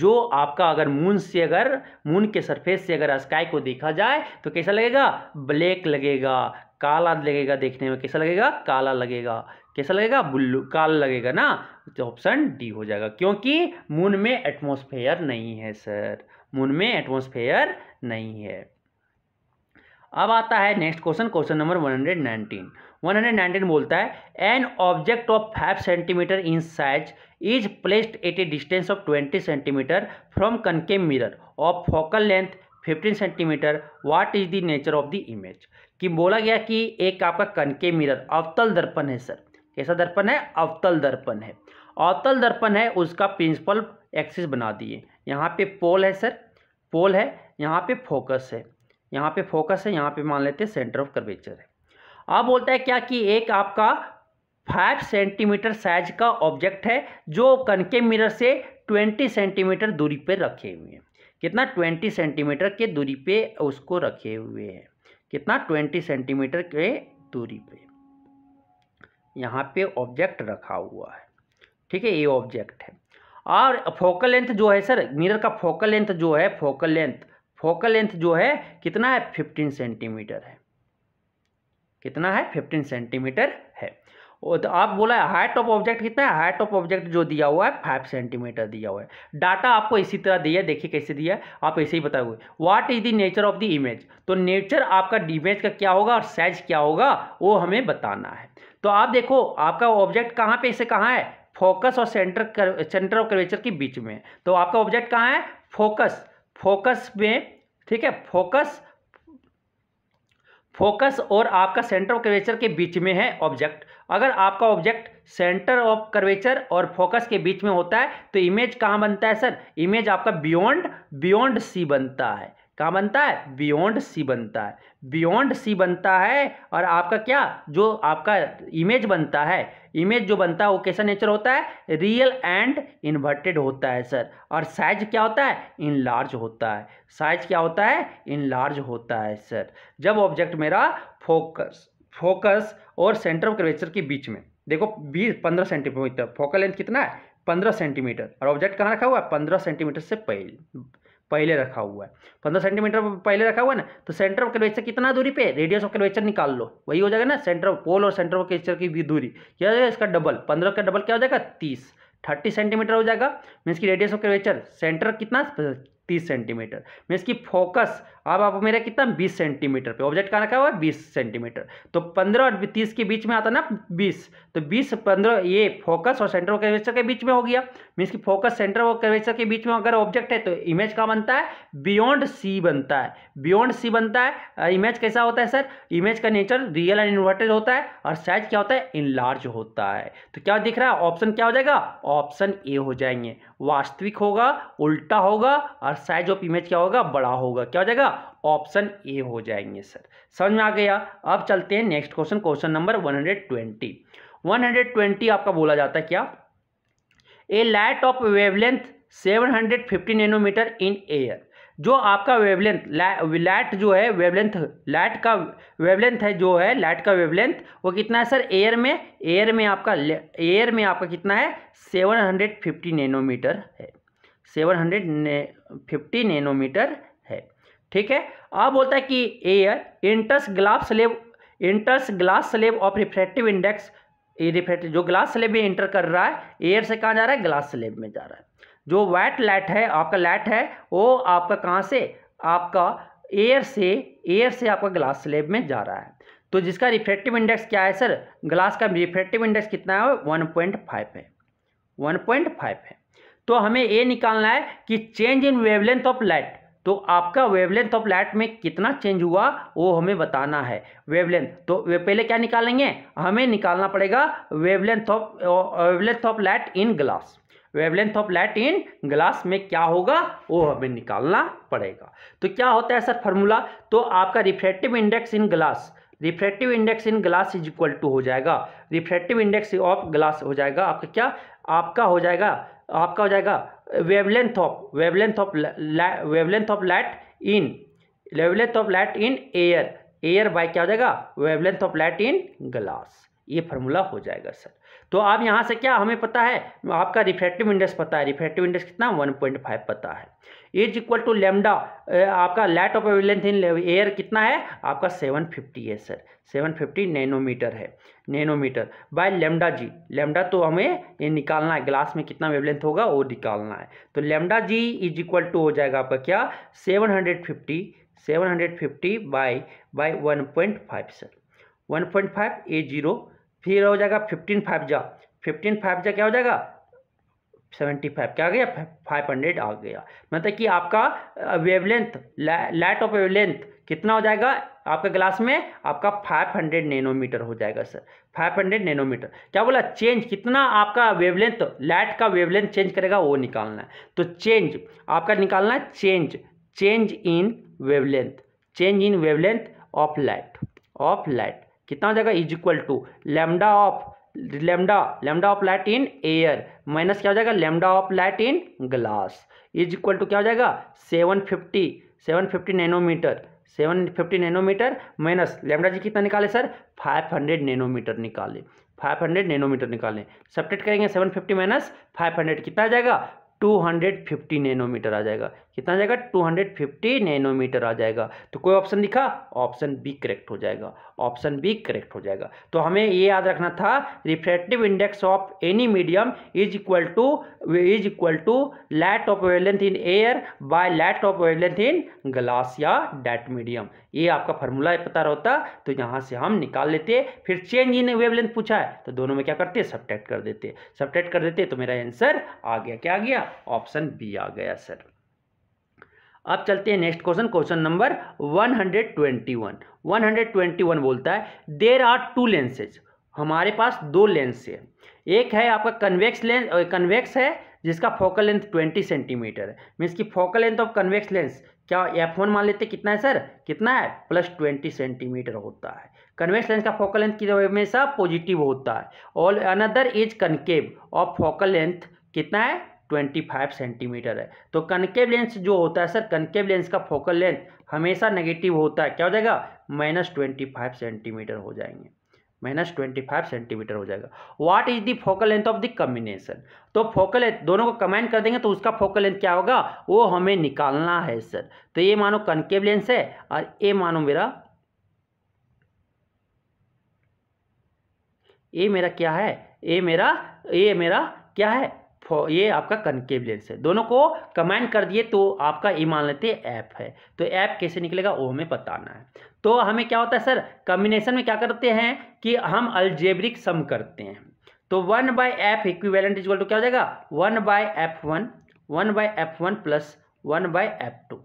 जो आपका अगर मून से अगर मून के सरफेस से अगर स्काई को देखा जाए तो कैसा लगेगा ब्लैक लगेगा काला लगेगा देखने में कैसा लगेगा काला लगेगा कैसा लगेगा बुल्लू काल लगेगा ना तो ऑप्शन डी हो जाएगा क्योंकि मून में एटमोसफेयर नहीं है सर मून में एटमोसफेयर नहीं है अब आता है नेक्स्ट क्वेश्चन क्वेश्चन नंबर 119 119 बोलता है an object of five centimetre in size is placed at a distance of twenty centimetre from concave mirror of focal length 15 centimetre what is the nature of the image कि बोला गया कि एक आपका कनके मिरर अवतल दर्पण है सर कैसा दर्पण है अवतल दर्पण है अवतल दर्पण है उसका प्रिंसिपल एक्सिस बना दिए यहाँ पे पोल है सर पोल है यहाँ पे फोकस है यहाँ पे फोकस है यहाँ पे मान लेते हैं सेंटर ऑफ कर्वेचर है अब बोलता है क्या कि एक आपका फाइव सेंटीमीटर साइज का ऑब्जेक्ट है जो कनके मिरर से ट्वेंटी सेंटीमीटर दूरी पर रखे हुए हैं कितना ट्वेंटी सेंटीमीटर के दूरी पे उसको रखे हुए हैं कितना ट्वेंटी सेंटीमीटर के दूरी पे यहाँ पे ऑब्जेक्ट रखा हुआ है ठीक है ये ऑब्जेक्ट है और फोकल लेंथ जो है सर मिरर का फोकल लेंथ जो है फोकल लेंथ फोकल लेंथ जो है कितना है फिफ्टीन सेंटीमीटर है कितना है फिफ्टीन सेंटीमीटर है तो आप बोला है हाइट ऑफ ऑब्जेक्ट कितना है हाइट ऑफ ऑब्जेक्ट जो दिया हुआ है फाइव सेंटीमीटर दिया हुआ है डाटा आपको इसी तरह दिया है देखिए कैसे दिया है आप ऐसे ही बताए हुए what is the nature of the image तो नेचर आपका इमेज का क्या होगा और साइज क्या होगा वो हमें बताना है तो आप देखो आपका ऑब्जेक्ट कहाँ पे से कहाँ है फोकस और सेंटर कर, सेंटर ऑफ कर्वेचर के बीच में तो आपका ऑब्जेक्ट कहाँ है फोकस फोकस में ठीक है फोकस फोकस और आपका सेंटर ऑफ कर्वेचर के बीच में है ऑब्जेक्ट अगर आपका ऑब्जेक्ट सेंटर ऑफ कर्वेचर और फोकस के बीच में होता है तो इमेज कहाँ बनता है सर इमेज आपका बियॉन्ड बियॉन्ड सी बनता है कहाँ बनता है बियॉन्ड सी बनता है बियॉन्ड सी बनता है और आपका क्या जो आपका इमेज बनता है इमेज जो बनता है वो कैसा नेचर होता है रियल एंड इन्वर्टेड होता है सर और साइज क्या होता है इन लार्ज होता है साइज क्या होता है इन लार्ज होता है सर जब ऑब्जेक्ट मेरा फोकस फोकस और सेंटर ऑफ ग्रेविचर के बीच में देखो बीस पंद्रह सेंटीमीटर फोकल लेंथ कितना है पंद्रह सेंटीमीटर और ऑब्जेक्ट कहाँ रखा हुआ है पंद्रह सेंटीमीटर से पहले पहले रखा हुआ है पंद्रह सेंटीमीटर पहले रखा हुआ है ना तो सेंटर ऑफ कर्वेचर कितना दूरी पे रेडियस ऑफ कर्वेचर निकाल लो वही हो जाएगा ना सेंटर ऑफ पोल और सेंटर ऑफ कर्वेचर की भी दूरी क्या हो जाएगा इसका डबल पंद्रह का डबल क्या हो जाएगा तीस थर्टी सेंटीमीटर हो जाएगा मीन्स की रेडियस ऑफ कर्वेचर सेंटर कितना तीस सेंटीमीटर मीन्स की फोकस अब आप मेरा कितना बीस सेंटीमीटर पे ऑब्जेक्ट कहाँ रखा हुआ है बीस सेंटीमीटर तो पंद्रह और तीस के बीच में आता ना बीस तो बीस पंद्रह ये फोकस और सेंटर ऑफ कर्वेचर के बीच में हो गया मीन्स की फोकस सेंटर ऑफ कर्वेचर के बीच में अगर ऑब्जेक्ट है तो इमेज कहाँ बनता है बियॉन्ड सी बनता है बियॉन्ड सी बनता है इमेज कैसा होता है सर इमेज का नेचर रियल एंड इन्वर्टेड होता है और साइज क्या होता है इनलार्ज होता है तो क्या दिख रहा है ऑप्शन क्या हो जाएगा ऑप्शन ए हो जाएंगे वास्तविक होगा उल्टा होगा और साइज ऑफ इमेज क्या होगा बड़ा होगा क्या हो जाएगा ऑप्शन ए हो जाएंगे सर समझ में आ गया अब चलते हैं नेक्स्ट क्वेश्चन क्वेश्चन नंबर 120 120 आपका बोला जाता है क्या a light of wavelength 750 nanometre in air जो आपका वेवलेंथ लैट जो है वेवलेंथ लैट का वेवलेंथ है जो है लैट का वेवलेंथ वो कितना है सर एयर में एयर में आपका एयर में आपका कितना है सेवन हंड्रेड फिफ्टी नैनोमीटर है सेवन हंड्रेड फिफ्टी नैनोमीटर है ठीक है अब बोलता है कि air enters glass slab enters glass slab of refractive index refractive जो ग्लास स्लेब में इंटर कर रहा है एयर से कहाँ जा रहा है ग्लास स्लेब में जा रहा है जो वैट लैट है आपका लैट है वो आपका कहाँ से आपका एयर से एयर से आपका ग्लास स्लेब में जा रहा है तो जिसका रिफ्रेक्टिव इंडेक्स क्या है सर ग्लास का रिफ्रेक्टिव इंडेक्स कितना है वन पॉइंट फाइव है वन पॉइंट फाइव है तो हमें ये निकालना है कि change in wavelength of light तो आपका वेवलेंथ ऑफ लाइट में कितना चेंज हुआ वो हमें बताना है वेवलेंथ तो वे पहले क्या निकालेंगे हमें निकालना पड़ेगा wavelength of wavelength of light in glass wavelength of light in glass में क्या होगा वो हमें निकालना पड़ेगा तो क्या होता है सर फार्मूला तो आपका refractive index in glass refractive index in glass is equal to हो जाएगा रिफ्रैक्टिव इंडेक्स ऑफ ग्लास हो जाएगा आपका क्या आपका हो जाएगा आपका हो जाएगा wavelength of wavelength of wavelength of light in wavelength of light in air air by क्या हो जाएगा wavelength of light in glass ये फार्मूला हो जाएगा सर तो आप यहाँ से क्या हमें पता है आपका रिफ्रैक्टिव इंडेक्स पता है रिफ्रैक्टिव इंडेक्स कितना 1.5 पता है इज इक्वल टू लेमडा आपका let of wavelength in air कितना है आपका 750 है सर 750 नैनोमीटर है nanometre by lambda g lambda तो हमें ये निकालना है ग्लास में कितना वेवलेंथ होगा वो निकालना है तो lambda g is equal to हो जाएगा आपका क्या seven seven hundred hundred fifty by by by point five sir one point five a zero फिर हो जाएगा फिफ्टीन फाइव जा फिफ्टीन फाइव जा क्या हो जाएगा सेवेंटी फाइव क्या आ गया फाइव हंड्रेड आ गया मतलब कि आपका वेवलेंथ लाइट ऑफ वेवलेंथ कितना हो जाएगा आपके ग्लास में आपका फाइव हंड्रेड नैनोमीटर हो जाएगा सर फाइव हंड्रेड नैनोमीटर क्या बोला चेंज कितना आपका वेवलेंथ लाइट का वेवलेंथ चेंज करेगा वो निकालना है तो चेंज आपका निकालना है change change in wavelength change in wavelength of light of light कितना हो जाएगा is equal to lambda of lambda lambda of light in air minus क्या हो जाएगा lambda of light in glass is equal to क्या हो जाएगा seven fifty seven fifty nanometre seven fifty nanometre minus lambda g कितना निकाले सर फाइव हंड्रेड नैनोमीटर निकाले फाइव हंड्रेड नैनोमीटर निकालें सपरेट करेंगे seven fifty minus five hundred कितना आ जाएगा टू हंड्रेड फिफ्टी नैनोमीटर आ जाएगा कितना आ जाएगा 250 नैनोमीटर आ जाएगा तो कोई ऑप्शन दिखा ऑप्शन बी करेक्ट हो जाएगा ऑप्शन बी करेक्ट हो जाएगा तो हमें ये याद रखना था refractive index of any medium is equal to is equal to let of wavelength in air by let of wavelength in glass या डैट मीडियम ये आपका फार्मूला पता रहता तो यहाँ से हम निकाल लेते फिर चेंज इन वेवलेंथ पूछा है तो दोनों में क्या करते सब्ट्रैक्ट कर देते सब्ट्रैक्ट कर देते तो मेरा आंसर आ गया क्या आ गया ऑप्शन बी आ गया सर अब चलते हैं नेक्स्ट क्वेश्चन क्वेश्चन नंबर 121 121 बोलता है देर आर टू लेंसेज हमारे पास दो लेंस है एक है आपका कन्वेक्स लेंस कन्वेक्स है जिसका फोकल लेंथ 20 सेंटीमीटर है मीन्स की focal length of convex lens क्या एफ वन मान लेते कितना है सर कितना है प्लस ट्वेंटी सेंटीमीटर होता है कन्वेक्स लेंस का फोकल लेंथ हमेशा पॉजिटिव होता है और another is concave of focal length कितना है 25 सेंटीमीटर है तो कनकेव लेंस जो होता है सर कनकेव लेंस का फोकल लेंथ हमेशा नेगेटिव होता है क्या हो जाएगा माइनस ट्वेंटी फाइव सेंटीमीटर हो जाएंगे माइनस ट्वेंटी फाइव सेंटीमीटर हो जाएगा what is the focal length of the combination तो फोकल लेंथ दोनों को कमेंट कर देंगे तो उसका फोकल लेंथ क्या होगा वो हमें निकालना है सर तो ये मानो कनकेव लेंस है और ये मानो मेरा ये मेरा क्या है ये मेरा ये मेरा क्या है ये आपका कनकेव लेंस है दोनों को कमांड कर दिए तो आपका ये मान लेते ऐप है तो ऐप कैसे निकलेगा वो हमें बताना है तो हमें क्या होता है सर कम्बिनेशन में क्या करते हैं कि हम अल्जेब्रिक सम करते हैं तो one by F equivalent is equal to क्या हो जाएगा one by F one one by F one plus one by F two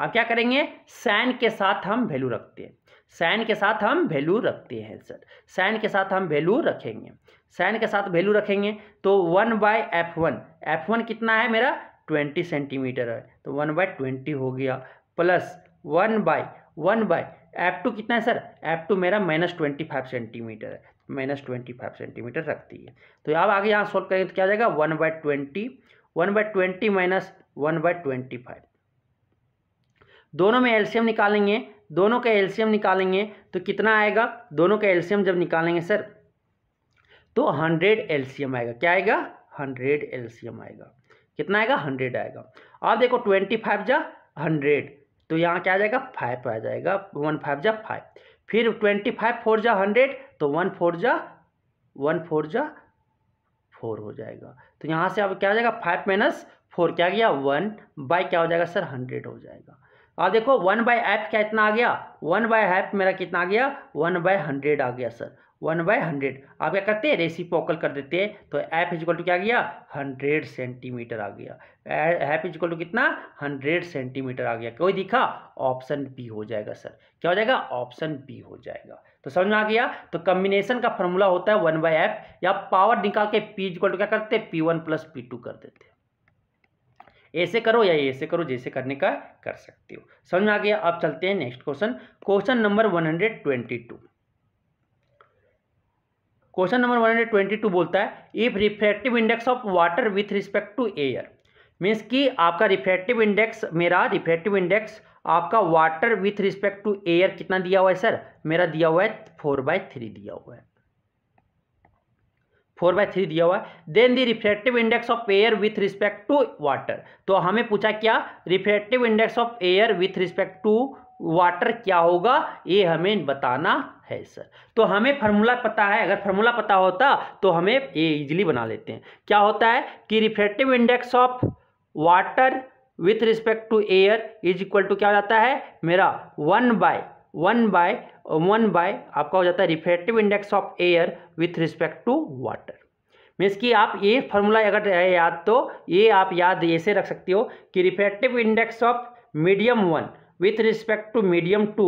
अब क्या करेंगे साइन के साथ हम वैल्यू रखते हैं साइन के साथ हम वैल्यू रखते हैं सर साइन के साथ हम वैल्यू रखेंगे साइन के साथ वैल्यू रखेंगे तो one by F one F one कितना है मेरा ट्वेंटी सेंटीमीटर है तो वन बाय ट्वेंटी हो गया plus one by one by F two कितना है सर एफ टू मेरा माइनस ट्वेंटी फाइव सेंटीमीटर है माइनस ट्वेंटी फाइव सेंटीमीटर रखती है तो अब आगे यहाँ सॉल्व करेंगे तो क्या जाएगा one by twenty one by twenty minus one by twenty five दोनों में एल्शियम निकालेंगे दोनों का एल्शियम निकालेंगे तो कितना आएगा दोनों का एल्शियम जब निकालेंगे सर तो हंड्रेड एल आएगा क्या आएगा हंड्रेड एल आएगा कितना आएगा हंड्रेड आएगा और देखो ट्वेंटी फाइव जा हंड्रेड तो यहाँ क्या आ जाएगा फाइव आ जाएगा वन फाइव जा फाइव फिर ट्वेंटी फाइव फोर जा हंड्रेड तो वन फोर जा वन फोर जा फोर हो जाएगा तो यहाँ से अब क्या हो जाएगा फाइव माइनस फोर क्या गया वन बाई क्या हो जाएगा सर हंड्रेड हो जाएगा और देखो वन बाय ऐप क्या इतना आ गया वन बाय एफ मेरा कितना आ गया वन बाय हंड्रेड आ गया सर वन बाय हंड्रेड आप क्या करते हैं रेसिपोकल कर देते हैं तो एफ इजिकल टू क्या गया हंड्रेड सेंटीमीटर आ गया एफ इजिकल टू कितना हंड्रेड सेंटीमीटर आ गया कोई दिखा ऑप्शन बी हो जाएगा सर क्या हो जाएगा ऑप्शन बी हो जाएगा तो समझ में आ गया तो कम्बिनेशन का फॉर्मूला होता है वन बाय एफ या पावर निकाल के पी इजिकल टू क्या करते हैं P one plus P two कर देते ऐसे करो या ऐसे करो जैसे करने का कर सकते हो समझ में आ गया अब चलते हैं next question question number one hundred twenty two question number one hundred twenty two बोलता है if refractive index of water with respect to air means कि आपका रिफ्रैक्टिव इंडेक्स मेरा रिफ्रैक्टिव इंडेक्स आपका water with respect to air कितना दिया हुआ है सर मेरा दिया हुआ है फोर बाय थ्री दिया हुआ है फोर बाय थ्री दिया हुआ है then the refractive index of air with respect to water तो हमें पूछा क्या refractive index of air with respect to water क्या होगा ये हमें बताना है सर तो हमें फार्मूला पता है अगर फार्मूला पता होता तो हमें ये इजीली बना लेते हैं क्या होता है कि refractive index of water with respect to air is equal to क्या हो जाता है मेरा one by one by one by आपका हो जाता है refractive index of air with respect to water means कि आप ये फार्मूला अगर याद तो ये आप याद ऐसे रख सकते हो कि refractive index of medium one with respect to medium two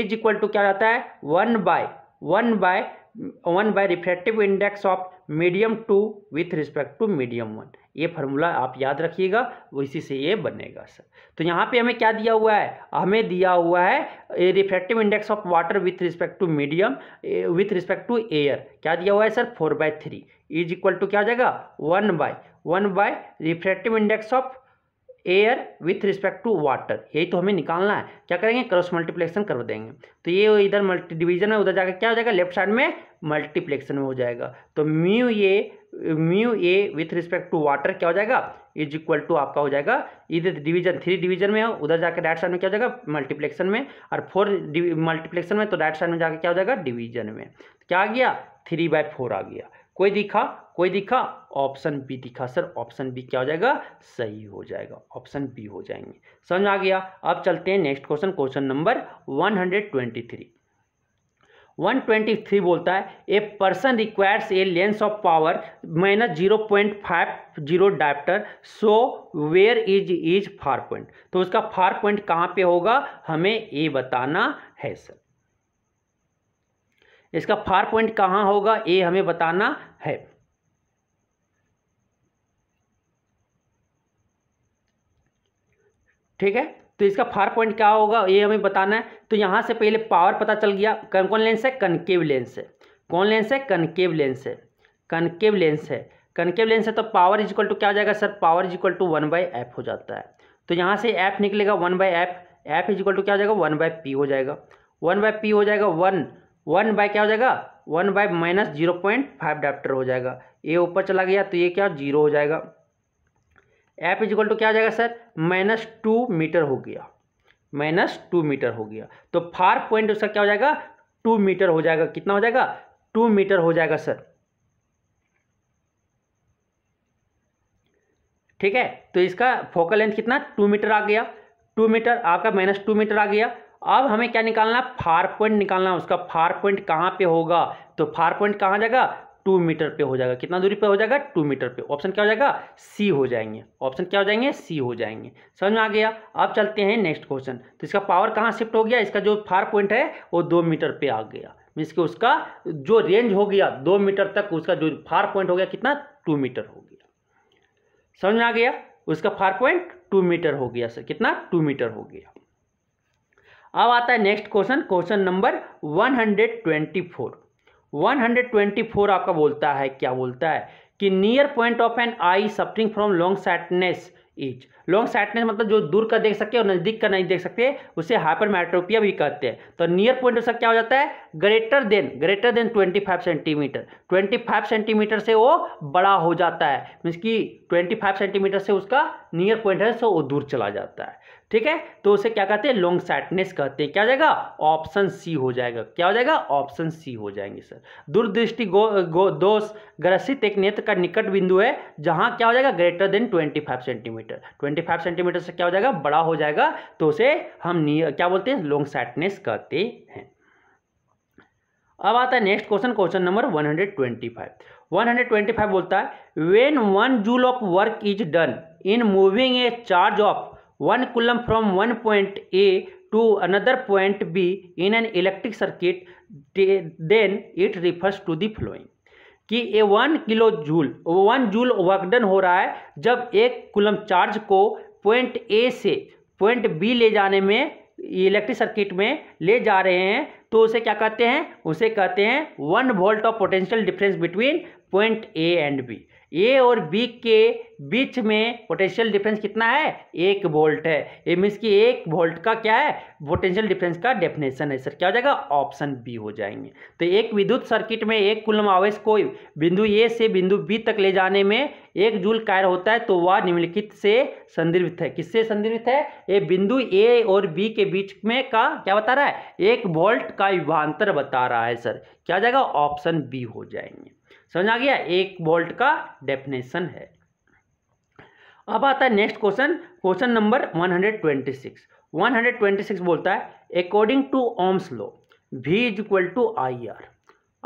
is equal to क्या जाता है one by one by one by refractive index of medium two with respect to medium one ये फार्मूला आप याद रखिएगा इसी से ये बनेगा सर तो यहाँ पे हमें क्या दिया हुआ है हमें दिया हुआ है refractive index of water with respect to medium with respect to air क्या दिया हुआ है sir four by three is equal to क्या जाएगा one by one by refractive index of air with respect to water यही तो हमें निकालना है क्या करेंगे क्रॉस मल्टीप्लेक्शन कर देंगे तो ये इधर मल्टी डिवीजन में उधर जाकर क्या हो जाएगा लेफ्ट साइड में मल्टीप्लेक्शन में हो जाएगा तो mu a mu a with respect to water क्या हो जाएगा इज इक्वल टू आपका हो जाएगा इधर डिवीजन थ्री डिवीजन में हो उधर जाकर राइट साइड में क्या हो जाएगा मल्टीप्लेक्शन में और फोर मल्टीप्लेक्शन में तो राइट साइड में जाकर क्या हो जाएगा डिवीजन में तो क्या आ गया थ्री बाय फोर आ गया कोई दिखा कोई दिखा ऑप्शन बी दिखा सर ऑप्शन बी क्या हो जाएगा सही हो जाएगा ऑप्शन बी हो जाएंगे समझ आ गया अब चलते हैं नेक्स्ट क्वेश्चन क्वेश्चन नंबर 123 123 बोलता है a person requires a lens of power minus zero point five zero dioptre so where is is far point तो उसका फार पॉइंट कहाँ पे होगा हमें ए बताना है सर इसका फार पॉइंट कहाँ होगा ए हमें बताना है ठीक है तो इसका फार पॉइंट क्या होगा ये हमें बताना है तो यहाँ से पहले पावर पता चल गया कौन कौन लेंस है कनकेव लेंस है कौन लेंस है कनकेव लेंस है कनकेव लेंस है कनकेव लेंस है तो पावर इज इक्वल टू क्या हो जाएगा sir power is equal to one by F हो जाता है तो यहाँ से एफ निकलेगा one by F F is equal to क्या हो जाएगा वन बाय पी हो जाएगा वन बाय पी हो जाएगा वन वन बाय क्या हो जाएगा one by minus zero point five dioptre हो जाएगा ये ऊपर चला गया तो ये क्या जीरो हो जाएगा एफ इजिकल टू क्या आ जाएगा सर माइनस टू मीटर हो गया माइनस टू मीटर हो गया तो फार पॉइंट उसका क्या हो जाएगा टू मीटर हो जाएगा कितना हो जाएगा टू मीटर हो जाएगा सर ठीक है तो इसका फोकल लेंथ कितना टू मीटर आ गया टू मीटर आपका माइनस टू मीटर आ गया अब हमें क्या निकालना फार पॉइंट निकालना उसका फार पॉइंट कहाँ पे होगा तो फार पॉइंट कहाँ जाएगा टू मीटर पे हो जाएगा कितना दूरी पे हो जाएगा टू मीटर पे ऑप्शन क्या हो जाएगा सी हो जाएंगे ऑप्शन क्या हो जाएंगे सी हो जाएंगे समझ में आ गया अब चलते हैं नेक्स्ट क्वेश्चन तो इसका पावर कहाँ शिफ्ट हो गया इसका जो फार पॉइंट है वो दो मीटर पे आ गया मीन्स कि उसका जो रेंज हो गया दो मीटर तक उसका जो फार पॉइंट हो गया कितना टू मीटर हो गया समझ में आ गया उसका फार पॉइंट टू मीटर हो गया सर कितना टू मीटर हो गया अब आता है next question question number one hundred twenty four 124 आपका बोलता है क्या बोलता है कि near point of an eye suffering from long sightedness each long sightedness मतलब जो दूर का देख सकते हैं और नज़दीक का नहीं देख सकते उसे हाइपर मैट्रोपिया भी कहते हैं तो नियर पॉइंट उसका क्या हो जाता है greater than greater than 25 centimetre 25 centimetre से वो बड़ा हो जाता है मीन्स कि 25 सेंटीमीटर से उसका नियर पॉइंट है सो वो दूर चला जाता है ठीक है तो उसे क्या कहते हैं लॉन्ग सैटनेस कहते हैं क्या हो जाएगा ऑप्शन सी हो जाएगा क्या हो जाएगा ऑप्शन सी हो जाएंगे सर दूरदृष्टि गो, गो दोष ग्रसित एक नेत्र का निकट बिंदु है जहां क्या हो जाएगा ग्रेटर देन 25 सेंटीमीटर 25 सेंटीमीटर से क्या हो जाएगा बड़ा हो जाएगा तो उसे हम क्या बोलते हैं लॉन्ग सैटनेस कहते हैं अब आता है next question question number one hundred बोलता है when one joule of work is done in moving a charge of one coulomb from one point A to another point B in an electric circuit then it refers to the following कि a one kilo joule one joule work done हो रहा है जब एक कुलम चार्ज को पॉइंट ए से पॉइंट बी ले जाने में इलेक्ट्रिक सर्किट में ले जा रहे हैं तो उसे क्या कहते हैं उसे कहते हैं one volt of potential difference between point A and B A और बी के बीच में पोटेंशियल डिफरेंस कितना है एक वोल्ट है ये मीन्स कि एक वोल्ट का क्या है पोटेंशियल डिफरेंस का डेफिनेशन है सर क्या हो जाएगा ऑप्शन बी हो जाएंगे तो एक विद्युत सर्किट में एक कुलम आवेश को बिंदु ए से बिंदु बी तक ले जाने में एक जूल कार्य होता है तो वह निम्नलिखित से संदर्भित है किससे संदर्भित है ये बिंदु ए और बी के बीच में का क्या बता रहा है एक वोल्ट का विभांतर बता रहा है सर क्या जाएगा ऑप्शन बी हो जाएंगे समझ आ गया एक वोल्ट का डेफिनेशन है अब आता है नेक्स्ट क्वेश्चन क्वेश्चन नंबर 126 126 बोलता है according to Ohm's law V is equal to I R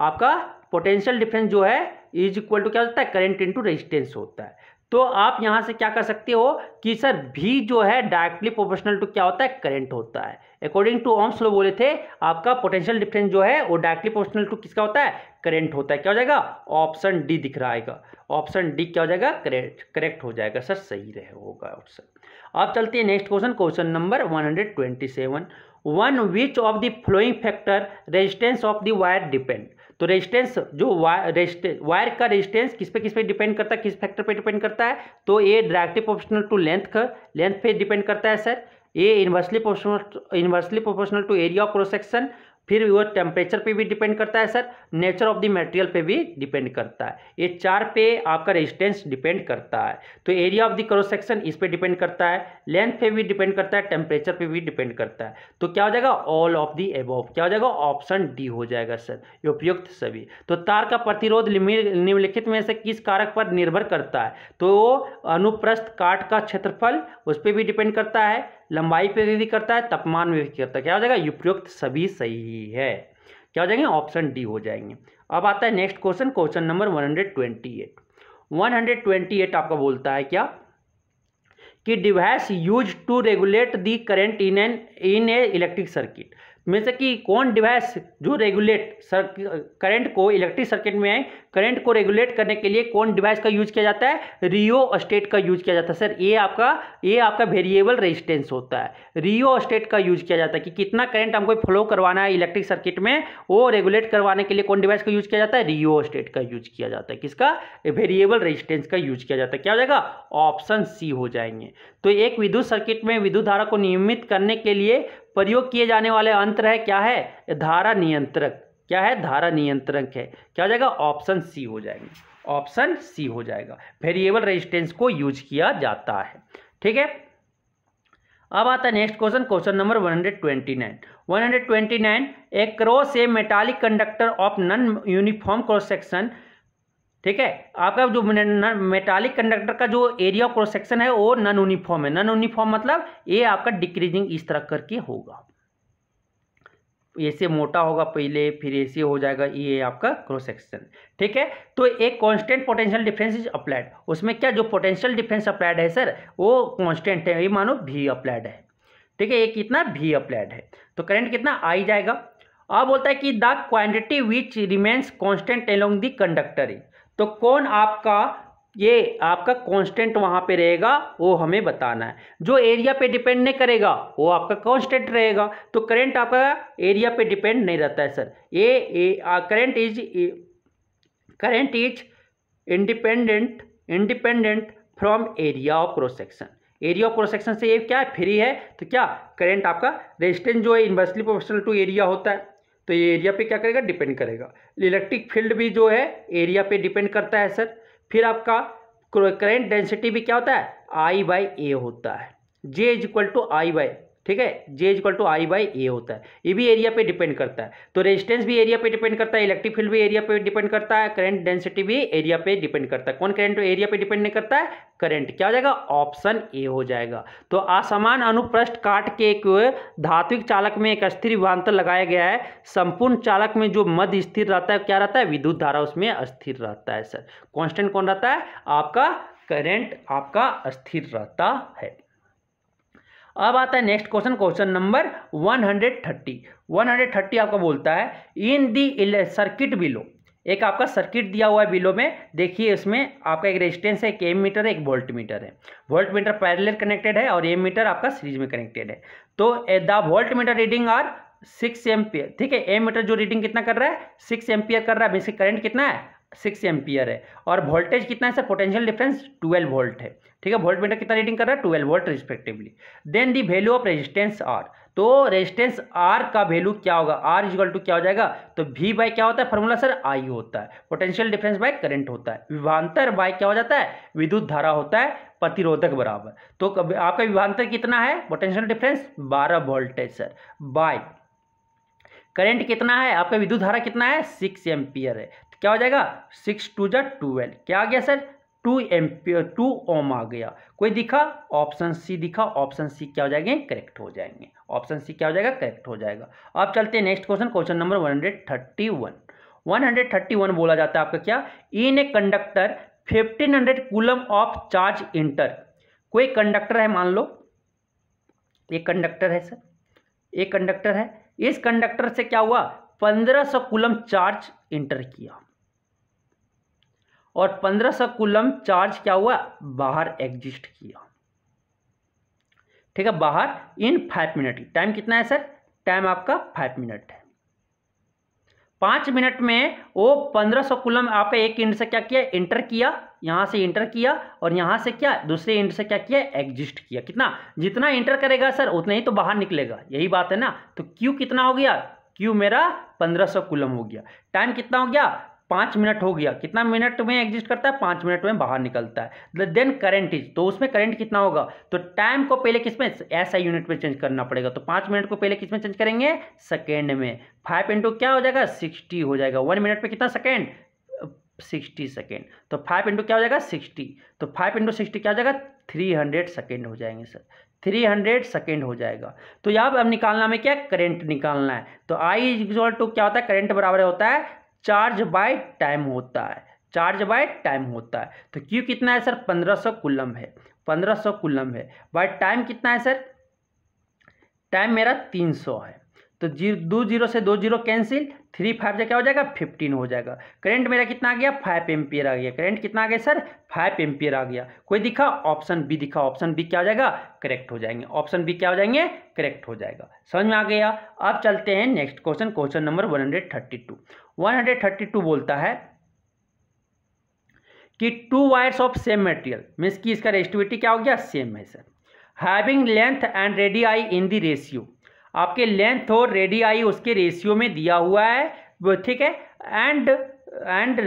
आपका पोटेंशियल डिफरेंस जो है इज इक्वल टू क्या होता है करेंट इनटू रेजिस्टेंस होता है तो आप यहाँ से क्या कर सकते हो कि सर भी जो है डायरेक्टली प्रोपोर्शनल टू क्या होता है करंट होता है अकॉर्डिंग टू ऑम्स लो बोले थे आपका पोटेंशियल डिफरेंस जो है वो डायरेक्टली प्रोपोर्शनल टू किसका होता है करंट होता है क्या हो जाएगा ऑप्शन डी दिख रहा है ऑप्शन डी क्या हो जाएगा करेक्ट करेक्ट हो जाएगा सर सही रहे होगा ऑप्शन अब चलते हैं next question question number one hundred twenty seven one which of the following factor resistance of the wire depend तो रेजिस्टेंस जो वायर वायर का रेजिस्टेंस किस पे किस पे डिपेंड करता है किस फैक्टर पे डिपेंड करता है तो ये directly proportional to length length पे डिपेंड करता है sir a inversely proportional inversely proportional to area of cross section फिर वो टेम्परेचर पे भी डिपेंड करता है sir nature of the material पे भी डिपेंड करता है ये चार पे आपका रेजिस्टेंस डिपेंड करता है तो area of the cross section इस पे डिपेंड करता है लेंथ पे भी डिपेंड करता है टेम्परेचर पे भी डिपेंड करता है तो क्या हो जाएगा ऑल ऑफ द एबोव क्या हो जाएगा ऑप्शन डी हो जाएगा सर उपयुक्त सभी तो तार का प्रतिरोध निम्नलिखित में से किस कारक पर निर्भर करता है तो अनुप्रस्थ काट का क्षेत्रफल उस पर भी डिपेंड करता है लंबाई पर भी करता है तापमान में भी करता है क्या हो जाएगा उपयुक्त सभी सही है क्या हो जाएंगे ऑप्शन डी हो जाएंगे अब आता है next question question number one hundred twenty eight one hundred twenty eight आपका बोलता है क्या कि device use to regulate the current in an in a electric circuit में से कि कौन डिवाइस जो रेगुलेट सर करेंट को इलेक्ट्रिक सर्किट में करंट को रेगुलेट करने के लिए कौन डिवाइस का यूज किया जाता है रियो स्टेट का यूज किया जाता है सर ये आपका ये आपका वेरिएबल रेजिस्टेंस होता है रियो स्टेट का यूज किया जाता है कि कितना करंट हमको फ्लो करवाना है इलेक्ट्रिक सर्किट में वो रेगुलेट करवाने के लिए कौन डिवाइस का यूज किया जाता है रियो स्टेट का यूज किया जाता है किसका वेरिएबल रेजिस्टेंस का यूज किया जाता है क्या हो जाएगा ऑप्शन सी हो जाएंगे तो एक विद्युत सर्किट में विद्युत धारा को नियमित करने के लिए प्रयोग किए जाने वाले अंतर है क्या है धारा नियंत्रक क्या है धारा नियंत्रक है क्या हो जाएगा ऑप्शन सी हो जाएगा ऑप्शन सी हो जाएगा वेरिएबल रेजिस्टेंस को यूज किया जाता है ठीक है अब आता है next question question number 129 129 a cross a metallic conductor of non uniform cross section ठीक है आपका जो मेटालिक कंडक्टर का जो एरिया क्रॉस सेक्शन है वो नन यूनिफॉर्म है नन यूनिफॉर्म मतलब ये आपका डिक्रीजिंग इस तरह करके होगा ऐसे मोटा होगा पहले फिर ऐसे हो जाएगा ये आपका क्रॉस सेक्शन ठीक है तो एक constant potential difference is applied उसमें क्या जो पोटेंशियल डिफरेंस अप्लाइड है सर वो कांस्टेंट है ये मानो भी अप्लाइड है ठीक है ये कितना भी अप्लाइड है तो करंट कितना आई जाएगा अब बोलता है कि the quantity which remains constant along the conductor तो कौन आपका ये आपका कांस्टेंट वहाँ पे रहेगा वो हमें बताना है जो एरिया पे डिपेंड नहीं करेगा वो आपका कांस्टेंट रहेगा तो करंट आपका एरिया पे डिपेंड नहीं रहता है सर ये current is current is independent independent from area of cross section area of cross section से ये क्या है फ्री है तो क्या करंट आपका रेजिस्टेंस जो है इन्वर्सली प्रोपोर्शनल टू एरिया होता है तो ये एरिया पे क्या करेगा डिपेंड करेगा इलेक्ट्रिक फील्ड भी जो है एरिया पे डिपेंड करता है सर फिर आपका करंट डेंसिटी भी क्या होता है आई बाई ए होता है J is equal to I by ठीक है J is equal to I by A होता है ये भी एरिया पे डिपेंड करता है तो रेजिस्टेंस भी एरिया पे डिपेंड करता है इलेक्ट्रिक फील्ड भी एरिया पे डिपेंड करता है करंट डेंसिटी भी एरिया पे डिपेंड करता है कौन करंट एरिया पे डिपेंड नहीं करता है करंट क्या हो जाएगा ऑप्शन ए हो जाएगा तो असमान अनुप्रष्ट काट के एक धात्विक चालक में एक अस्थिर विभांतर लगाया गया है संपूर्ण चालक में जो मध्य स्थिर रहता है क्या रहता है विद्युत धारा उसमें अस्थिर रहता है सर कॉन्स्टेंट कौन रहता है आपका करेंट आपका अस्थिर रहता है अब आता है नेक्स्ट क्वेश्चन क्वेश्चन नंबर 130 130 आपका बोलता है इन दी सर्किट बिलो एक आपका सर्किट दिया हुआ है बिलो में देखिए इसमें आपका एक रेजिस्टेंस है एक एम मीटर है एक वोल्ट मीटर है वोल्ट मीटर पैरेलल कनेक्टेड है और एम मीटर आपका सीरीज में कनेक्टेड है तो the voltmeter reading are six ampere ठीक है एम मीटर जो रीडिंग कितना कर रहा है सिक्स एम्पियर कर रहा है बेसिक करंट कितना है सिक्स एम्पियर है और वोल्टेज कितना है sir potential difference twelve volt है ठीक है वोल्ट मीटर कितना रीडिंग कर रहा है twelve volt respectively then the value of resistance R तो रेजिस्टेंस आर का वैल्यू क्या होगा आर इजल टू क्या हो जाएगा तो वी बाई क्या होता है फॉर्मूला सर आई होता है पोटेंशियल डिफरेंस बाय करंट होता है विभांतर बाय क्या हो जाता है विद्युत धारा होता है प्रतिरोधक बराबर तो आपका विभांतर कितना है पोटेंशियल डिफरेंस बारह वोल्टेज सर बाय करंट कितना है आपका विद्युत धारा कितना है सिक्स एम्पियर है क्या हो जाएगा सिक्स टू जा ट्वेल्व क्या आ गया sir two um two ohm आ गया कोई दिखा ऑप्शन सी दिखा ऑप्शन सी क्या हो जाएंगे करेक्ट हो जाएंगे ऑप्शन सी क्या हो जाएगा करेक्ट हो जाएगा अब चलते हैं next question question number one hundred thirty one one hundred thirty one बोला जाता है आपका क्या in a conductor fifteen hundred coulomb of charge enter कोई कंडक्टर है मान लो एक कंडक्टर है सर एक कंडक्टर है इस कंडक्टर से क्या हुआ पंद्रह सौ कूलम चार्ज इंटर किया और 1500 कुलम चार्ज क्या हुआ बाहर एग्जिस्ट किया ठीक है बाहर इन फाइव मिनट टाइम कितना है सर टाइम आपका फाइव मिनट है पांच मिनट में वो 1500 कुलम आपका एक इंड से क्या किया इंटर किया यहां से इंटर किया और यहां से क्या दूसरे इंड से क्या किया एग्जिस्ट किया कितना जितना इंटर करेगा सर उतना ही तो बाहर निकलेगा यही बात है ना तो क्यू कितना हो गया क्यू मेरा 1500 कुलम हो गया टाइम कितना हो गया पाँच मिनट हो गया कितना मिनट में एग्जिस्ट करता है पाँच मिनट में बाहर निकलता है देन करंट इज तो उसमें करंट कितना होगा तो टाइम को पहले किस में ऐसा यूनिट में चेंज करना पड़ेगा तो पाँच मिनट को पहले किस में चेंज करेंगे सेकेंड में फाइव इंटू क्या हो जाएगा सिक्सटी हो जाएगा वन मिनट में कितना सेकेंड सिक्सटी सेकेंड तो फाइव इंटू क्या हो जाएगा सिक्सटी तो फाइव इंटू सिक्सटी क्या हो जाएगा थ्री हंड्रेड सेकेंड हो जाएंगे सर थ्री हंड्रेड सेकेंड हो जाएगा तो यहाँ पर अब निकालना में क्या करंट निकालना है तो आई इक्वल टू क्या होता है करंट बराबर होता है चार्ज बाय टाइम होता है चार्ज बाय टाइम होता है तो क्यू कितना है सर पंद्रह सौ कुलम है पंद्रह सौ कुलम है बाय टाइम कितना है सर टाइम मेरा तीन सौ है तो जीरो दो जीरो से दो जीरो कैंसिल थ्री फाइव से क्या हो जाएगा फिफ्टीन हो जाएगा करंट मेरा कितना आ गया फाइव एम्पियर आ गया करंट कितना आ गया सर फाइव एम्पियर आ गया कोई दिखा ऑप्शन बी दिखा ऑप्शन बी क्या हो जाएगा करेक्ट हो जाएंगे ऑप्शन बी क्या हो जाएंगे करेक्ट हो जाएगा समझ में आ गया अब चलते हैं next question question number one hundred thirty two one hundred thirty two बोलता है कि two wires of same material means की इसका रेस्टिविटी क्या हो गया सेम है sir having length and radii in the ratio आपके लेंथ और रेडी आई उसके रेशियो में दिया हुआ है ठीक है एंड एंड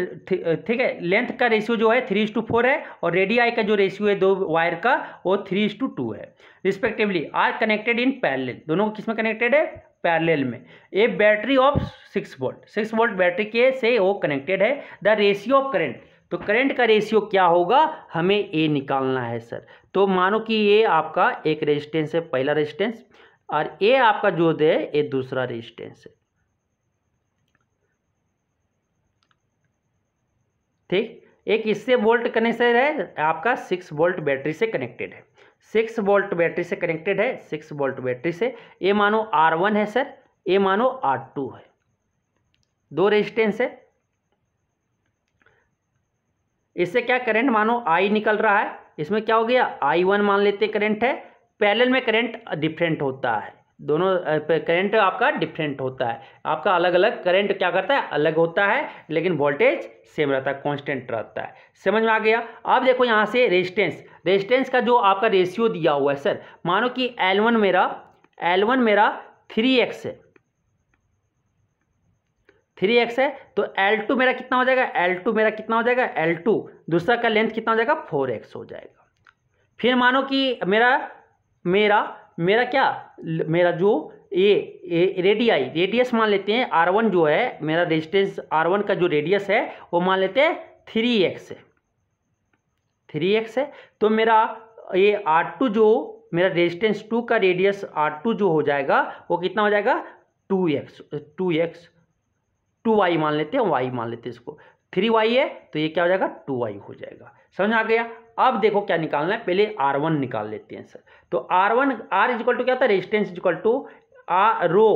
ठीक है लेंथ का रेशियो जो है थ्री टू फोर है और रेडियाई का जो रेशियो है दो वायर का वो थ्री इज टू टू है respectively are connected in parallel दोनों किस में कनेक्टेड है पैरेलल में a battery of six volt six volt battery के से वो कनेक्टेड है द रेशियो ऑफ करेंट तो करंट का रेशियो क्या होगा हमें ए निकालना है सर तो मानो कि ये आपका एक रेजिस्टेंस है पहला रेजिस्टेंस और ये आपका जो दे ये दूसरा रेजिस्टेंस है ठीक एक इससे वोल्ट कनेक्शन है आपका सिक्स वोल्ट बैटरी से कनेक्टेड है सिक्स वोल्ट बैटरी से कनेक्टेड है सिक्स वोल्ट बैटरी से ये मानो आर वन है सर ये मानो आर टू है दो रेजिस्टेंस है इससे क्या करंट मानो आई निकल रहा है इसमें क्या हो गया आई वन मान लेते करंट है पैरेलल में करंट डिफरेंट होता है दोनों करंट आपका डिफरेंट होता है आपका अलग अलग करंट क्या करता है अलग होता है लेकिन वोल्टेज सेम रहता है कांस्टेंट रहता है समझ में आ गया अब देखो यहाँ से रेजिस्टेंस रेजिस्टेंस का जो आपका रेशियो दिया हुआ है सर मानो कि L1 मेरा L1 मेरा 3x है 3x है तो L2 मेरा कितना हो जाएगा L2 मेरा कितना हो जाएगा L2 दूसरा का लेंथ कितना हो जाएगा 4x हो जाएगा फिर मानो कि मेरा मेरा मेरा क्या मेरा जो ये, रेडियाई रेडियस मान लेते हैं आर वन जो है मेरा रेजिस्टेंस आर वन का जो रेडियस है वो मान लेते हैं थ्री एक्स है थ्री एक्स है तो मेरा ये आर टू जो मेरा रेजिस्टेंस टू का रेडियस आर टू जो हो जाएगा वो कितना हो जाएगा two X two X two Y मान लेते हैं वाई मान लेते हैं इसको थ्री वाई है तो ये क्या हो जाएगा टू वाई हो जाएगा समझ आ गया अब देखो क्या निकालना है पहले आर वन निकाल लेते हैं सर तो R one R is equal to क्या होता है रेजिस्टेंस इजिकल टू आ rho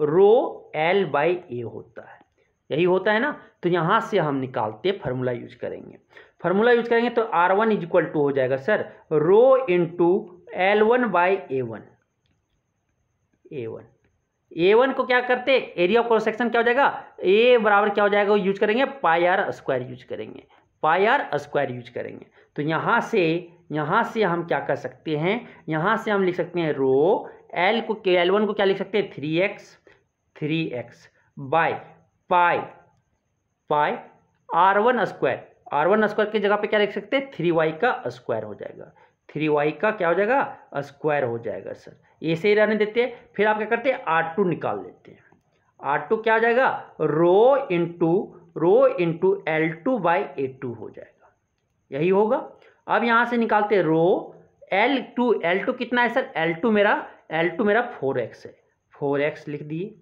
rho L by A होता है यही होता है ना तो यहाँ से हम निकालते फार्मूला यूज करेंगे फार्मूला यूज करेंगे तो आर वन इक्वल टू हो जाएगा sir rho into L one by A one A one A one को क्या करते एरिया ऑफ क्रॉस सेक्शन क्या हो जाएगा ए बराबर क्या हो जाएगा वो यूज करेंगे पाई आर स्क्वायर यूज करेंगे पाई आर स्क्वायर यूज करेंगे तो यहाँ से यहाँ से हम क्या कर सकते हैं यहाँ से हम लिख सकते हैं रो एल को एल वन को क्या लिख सकते हैं three X three X by pi pi R one square R one square की जगह पे क्या लिख सकते हैं थ्री वाई का स्क्वायर हो जाएगा थ्री वाई का क्या हो जाएगा स्क्वायर हो जाएगा सर ऐसे ही रहने देते फिर आप क्या करते हैं आर टू निकाल देते हैं आर टू क्या हो जाएगा rho into rho into L two by A two हो जाएगा यही होगा अब यहाँ से निकालते rho L two L two कितना है सर एल टू मेरा एल टू मेरा फोर एक्स है फोर एक्स लिख दिए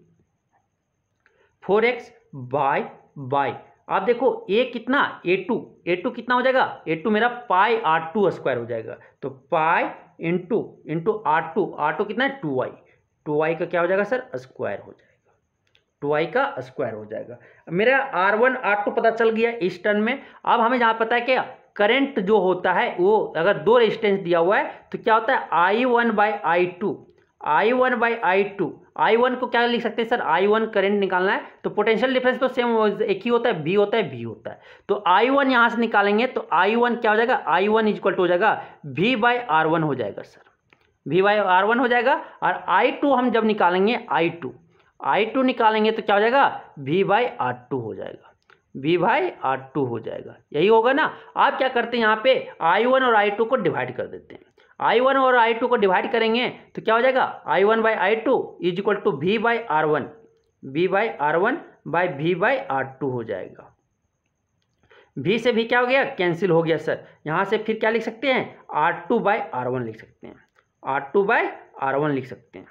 फोर एक्स बाय बाय आप देखो ए कितना ए टू ए टू कितना हो जाएगा ए टू मेरा पाई आर टू स्क्वायर हो जाएगा तो pi into into R two R two कितना है टू वाई टू वाई का क्या हो जाएगा सर स्क्वायर हो जाएगा टू वाई का स्क्वायर हो जाएगा मेरा आर वन आर टू पता चल गया इस टर्न में अब हमें जहाँ पता है क्या करंट जो होता है वो अगर दो रेजिस्टेंस दिया हुआ है तो क्या होता है I one by I two I one by I two I one को क्या लिख सकते हैं सर आई वन करेंट निकालना है तो पोटेंशियल डिफरेंस तो सेम एक ही होता है बी होता है बी होता है तो आई वन यहाँ से निकालेंगे तो आई वन क्या हो जाएगा आई वन इक्वल टू हो जाएगा वी बाई आर वन हो जाएगा sir V by R one हो जाएगा और आई टू हम जब निकालेंगे आई टू आई टू निकालेंगे तो क्या हो जाएगा वी बाई आर टू हो जाएगा वी बाई आर टू हो जाएगा यही होगा ना आप क्या करते हैं यहाँ पे आई वन और आई टू को डिवाइड कर देते हैं आई वन और आई टू को डिवाइड करेंगे तो क्या हो जाएगा I one by I two is equal to V by R one V by R one by V by R two हो जाएगा वी से भी क्या हो गया कैंसिल हो गया सर यहाँ से फिर क्या लिख सकते हैं R two by R one लिख सकते हैं R two by R one लिख सकते हैं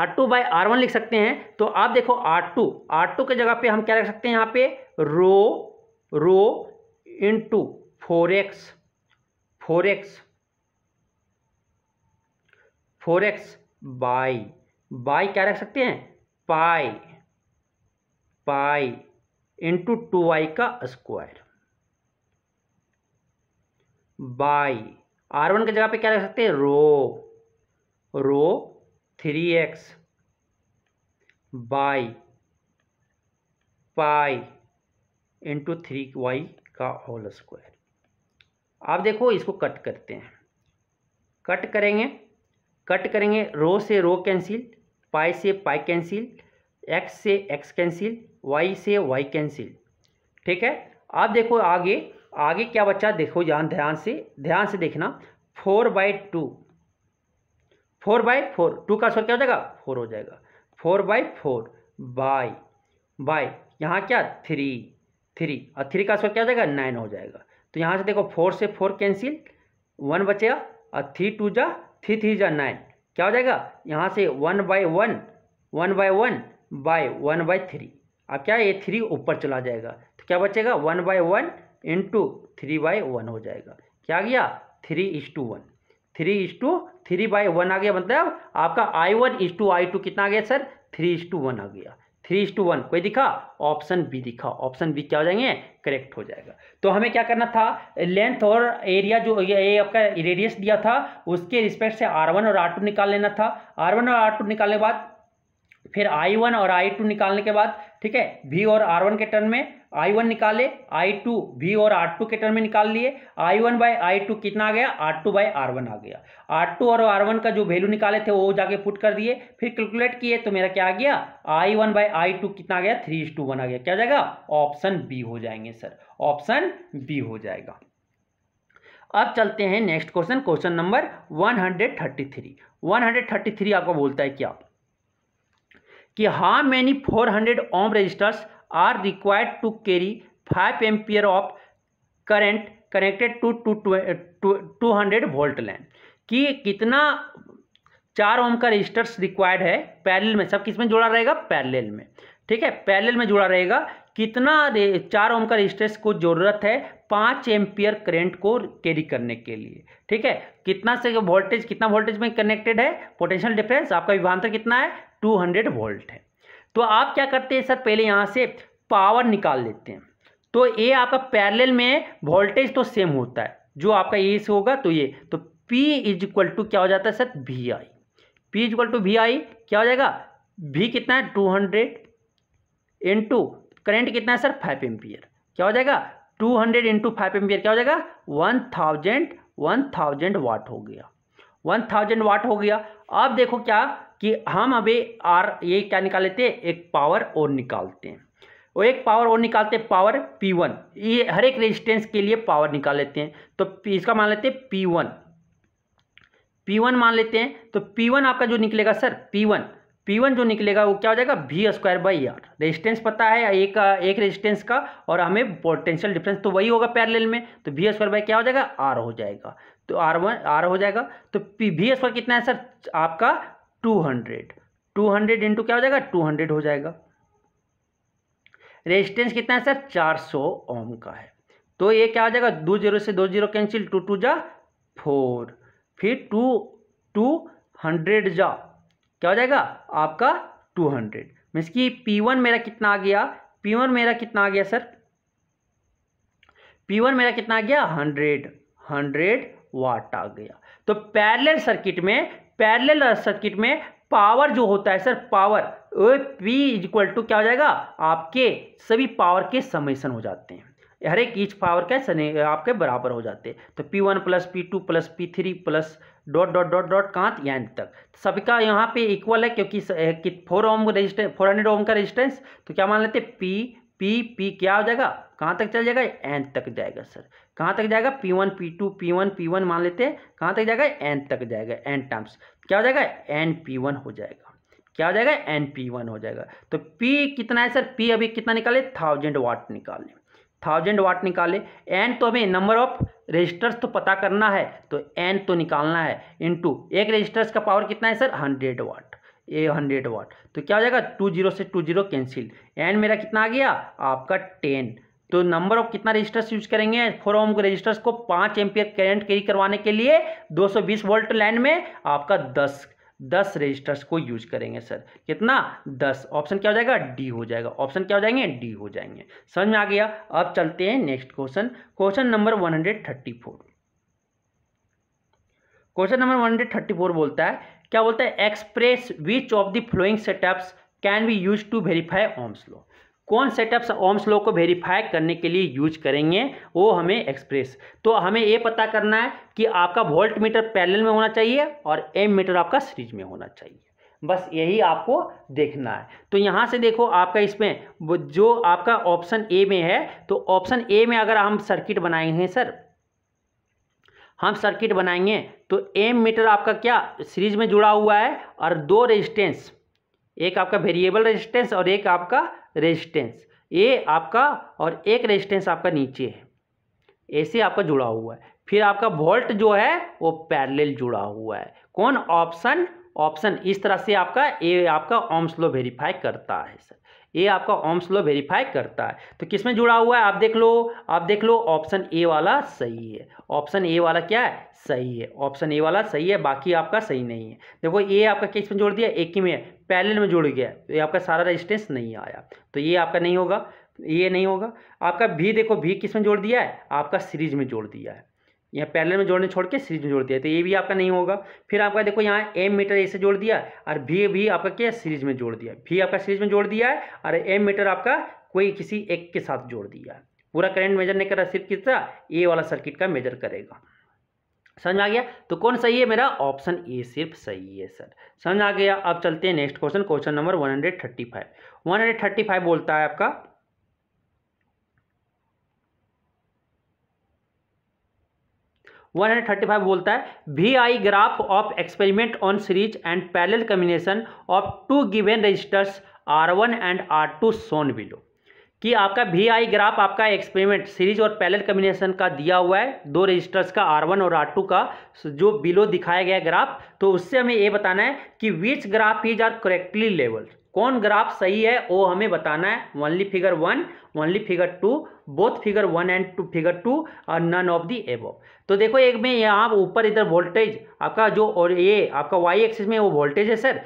R two by R one लिख सकते हैं तो आप देखो आर टू आर टू के जगह पे हम क्या लिख सकते हैं यहाँ पे rho rho into four X four X four X by by क्या रख सकते हैं pi pi into two Y का स्क्वायर बाई आर वन की जगह पे क्या रख सकते हैं rho rho three X by pi into three Y का होल स्क्वायर आप देखो इसको कट करते हैं कट करेंगे कट करेंगे रो से रो कैंसिल पाई से पाई कैंसिल एक्स से एक्स कैंसिल वाई से वाई कैंसिल ठीक है आप देखो आगे आगे क्या बच्चा देखो जान ध्यान से ध्यान से देखना four by two four by four two का स्वर क्या हो जाएगा फोर हो जाएगा four by four by by यहाँ क्या थ्री थ्री और थ्री का स्वर क्या हो जाएगा नाइन हो जाएगा तो यहाँ से देखो फोर से फोर कैंसिल वन बचेगा और थ्री टू जा थ्री थ्री जा नाइन क्या हो जाएगा यहाँ से one by one one by one by one by three अब क्या ये थ्री ऊपर चला जाएगा तो क्या बचेगा one by one into three by one हो जाएगा क्या गया three is to one three is to three by one आ गया मतलब आपका I one is to I two कितना आ गया sir three is to one आ गया थ्री टू वन कोई दिखा ऑप्शन बी दिखा ऑप्शन बी क्या हो जाएंगे करेक्ट हो जाएगा तो हमें क्या करना था लेंथ और एरिया जो ये आपका रेडियस दिया था उसके रिस्पेक्ट से आर वन और आर टू निकाल लेना था आर वन और आर टू निकालने के बाद फिर आई वन और आई टू निकालने के बाद ठीक है वी और आर वन के टर्न में आई वन निकाले आई टू वी और आर टू के टर्न में निकाल लिए I one by I two कितना आ गया R two by R one आ गया आर टू और आर वन का जो वैल्यू निकाले थे वो जाके पुट कर दिए फिर कैलकुलेट किए तो मेरा क्या आ गया I one by I two कितना आ गया थ्री टू वन आ गया क्या जाएगा ऑप्शन बी हो जाएंगे सर ऑप्शन बी हो जाएगा अब चलते हैं नेक्स्ट क्वेश्चन क्वेश्चन नंबर 133 133 आपको बोलता है क्या कि how many four hundred ohm resistors are required to carry five ampere of current connected to two two hundred volt line कि कितना चार ओम का रजिस्टर्स रिक्वायर्ड है पैरेलल में सब किस में जुड़ा रहेगा पैरेलल में ठीक है पैरेलल में जुड़ा रहेगा कितना चार ओम का रजिस्टर्स को ज़रूरत है पाँच एम्पियर करंट को कैरी करने के लिए ठीक है कितना से वोल्टेज कितना वोल्टेज में कनेक्टेड है पोटेंशियल डिफरेंस आपका विभांतर कितना है 200 वोल्ट है तो आप क्या करते हैं सर पहले यहाँ से पावर निकाल लेते हैं तो ये आपका पैरेलल में वोल्टेज तो सेम होता है जो आपका ए से होगा तो ये तो पी इज इक्वल टू क्या हो जाता है sir V I P is equal to V I क्या हो जाएगा वी कितना है टू हंड्रेड इंटू करेंट कितना है सर फाइव एम्पियर क्या हो जाएगा two hundred into five ampere क्या हो जाएगा one thousand one thousand watt हो गया वन थाउजेंड वाट हो गया अब देखो क्या कि हम अभी आर ये क्या निकाल लेते हैं एक पावर और निकालते हैं और एक पावर और निकालते हैं पावर पी वन ये हर एक रेजिस्टेंस के लिए पावर निकाल लेते हैं तो इसका मान लेते हैं पी वन पी वन मान लेते हैं तो पी वन आपका जो निकलेगा sir P one P one जो निकलेगा वो क्या हो जाएगा V square by R resistance पता है एक एक रेजिस्टेंस का और हमें पोटेंशियल डिफरेंस तो वही होगा पैरेलल में तो वी स्क्वायर बाई क्या हो जाएगा आर हो जाएगा तो आर वन आर हो जाएगा तो पी वी स्क्वायर कितना है सर आपका two hundred two hundred into क्या हो जाएगा टू हंड्रेड हो जाएगा रेजिस्टेंस कितना है सर चार सौ ओम का है तो ये क्या हो जाएगा दो जीरो से दो जीरो कैंसिल टू टू जा फोर फिर टू टू हंड्रेड जा क्या हो जाएगा आपका टू हंड्रेड मीन्स की पी वन मेरा कितना आ गया पी वन मेरा कितना आ गया सर पी वन मेरा कितना आ गया हंड्रेड हंड्रेड वाट आ गया तो पैरेलल सर्किट में पैरेलल सर्किट में पावर जो होता है sir power P is equal to क्या हो जाएगा आपके सभी पावर के समेसन हो जाते हैं हर एक ईच पावर के सने आपके बराबर हो जाते हैं तो P one plus P two plus P three plus dot dot dot dot कांत एंड तक सबका यहाँ पे इक्वल है क्योंकि four ohm resistance four hundred ohm का रजिस्टेंस तो क्या मान लेते हैं पी पी पी क्या हो जाएगा कहाँ तक चल जाएगा एन तक जाएगा सर कहाँ तक जाएगा P one P two P one P one मान लेते हैं कहाँ तक जाएगा एन तक जाएगा एन टर्म्स क्या हो जाएगा एन पी वन हो जाएगा क्या हो जाएगा एन पी वन हो जाएगा तो पी कितना है सर पी अभी कितना निकाले थाउजेंड वाट निकाले थाउजेंड वाट निकाले एन तो हमें नंबर ऑफ रजिस्टर्स तो पता करना है तो एन तो निकालना है टू एक रजिस्टर्स का पावर कितना है sir hundred watt a hundred watt तो क्या हो जाएगा टू जीरो से टू जीरो कैंसिल एंड मेरा कितना आ गया आपका टेन तो नंबर ऑफ कितना रजिस्टर्स यूज करेंगे फोर ओम के रजिस्टर्स को पाँच एम्पियर करंट कैरी करवाने के लिए बीस वोल्ट लाइन में आपका दस दस रजिस्टर्स को यूज करेंगे सर कितना दस ऑप्शन क्या हो जाएगा डी हो जाएगा ऑप्शन क्या हो जाएंगे डी हो जाएंगे समझ में आ गया अब चलते हैं next question question number four question number four बोलता है क्या बोलते हैं express which of the following setups can be use to verify ohm's law कौन सेटअप्स ओम्स लो को वेरीफाई करने के लिए यूज करेंगे वो हमें एक्सप्रेस तो हमें ये पता करना है कि आपका वोल्ट मीटर पैरेलल में होना चाहिए और एम मीटर आपका सीरीज में होना चाहिए बस यही आपको देखना है तो यहाँ से देखो आपका इसमें जो आपका ऑप्शन ए में है तो ऑप्शन ए में अगर हम सर्किट बनाएंगे सर हम सर्किट बनाएंगे तो एम मीटर आपका क्या सीरीज में जुड़ा हुआ है और दो रेजिस्टेंस एक आपका वेरिएबल रेजिस्टेंस और एक आपका रेजिस्टेंस ए आपका और एक रेजिस्टेंस आपका नीचे है ऐसे आपका जुड़ा हुआ है फिर आपका वोल्ट जो है वो पैरेलल जुड़ा हुआ है कौन ऑप्शन ऑप्शन इस तरह से आपका ए आपका ऑम्सलो वेरीफाई करता है सर ये आपका ओम्स लो वेरीफाई करता है तो किसमें जुड़ा हुआ है आप देख लो आप देख लो ऑप्शन ए वाला सही है ऑप्शन ए वाला क्या है सही है ऑप्शन ए वाला सही है बाकी आपका सही नहीं है देखो ये आपका किस में जोड़ दिया एक ही में पैरेलल में जुड़ गया तो ये आपका सारा रेजिस्टेंस नहीं आया तो ये आपका नहीं होगा ये नहीं होगा आपका भी देखो भी किस में जोड़ दिया है आपका सीरीज में जोड़ दिया है यहाँ पैरल में जोड़ने छोड़ के सीरीज में जोड़ दिया तो ये भी आपका नहीं होगा फिर आपका देखो यहाँ एम मीटर ऐसे जोड़ दिया और भी भी आपका क्या सीरीज में जोड़ दिया भी आपका सीरीज में जोड़ दिया है और एम मीटर आपका कोई किसी एक के साथ जोड़ दिया पूरा करंट मेजर नहीं कर रहा सिर्फ तरह ए वाला सर्किट का मेजर करेगा समझ आ गया तो कौन सही है मेरा ऑप्शन ए सिर्फ सही है सर समझ आ गया अब चलते हैं next question question number one hundred thirty five one hundred thirty five बोलता है आपका 135 बोलता है V I graph of experiment on series and parallel combination of two given resistors R one and R two shown below कि आपका वी आई ग्राफ आपका एक्सपेरिमेंट सीरीज और पैरेलल कम्बिनेशन का दिया हुआ है दो रजिस्टर्स का आर वन और आर टू का जो बिलो दिखाया गया ग्राफ तो उससे हमें ये बताना है कि which graph is are correctly labelled कौन ग्राफ सही है वो हमें बताना है only figure one only figure two both figure one and two figure two और नन ऑफ दी एबो तो देखो एक में यहाँ ऊपर इधर वोल्टेज आपका जो और ये आपका वाई एक्सिस में वो वोल्टेज है सर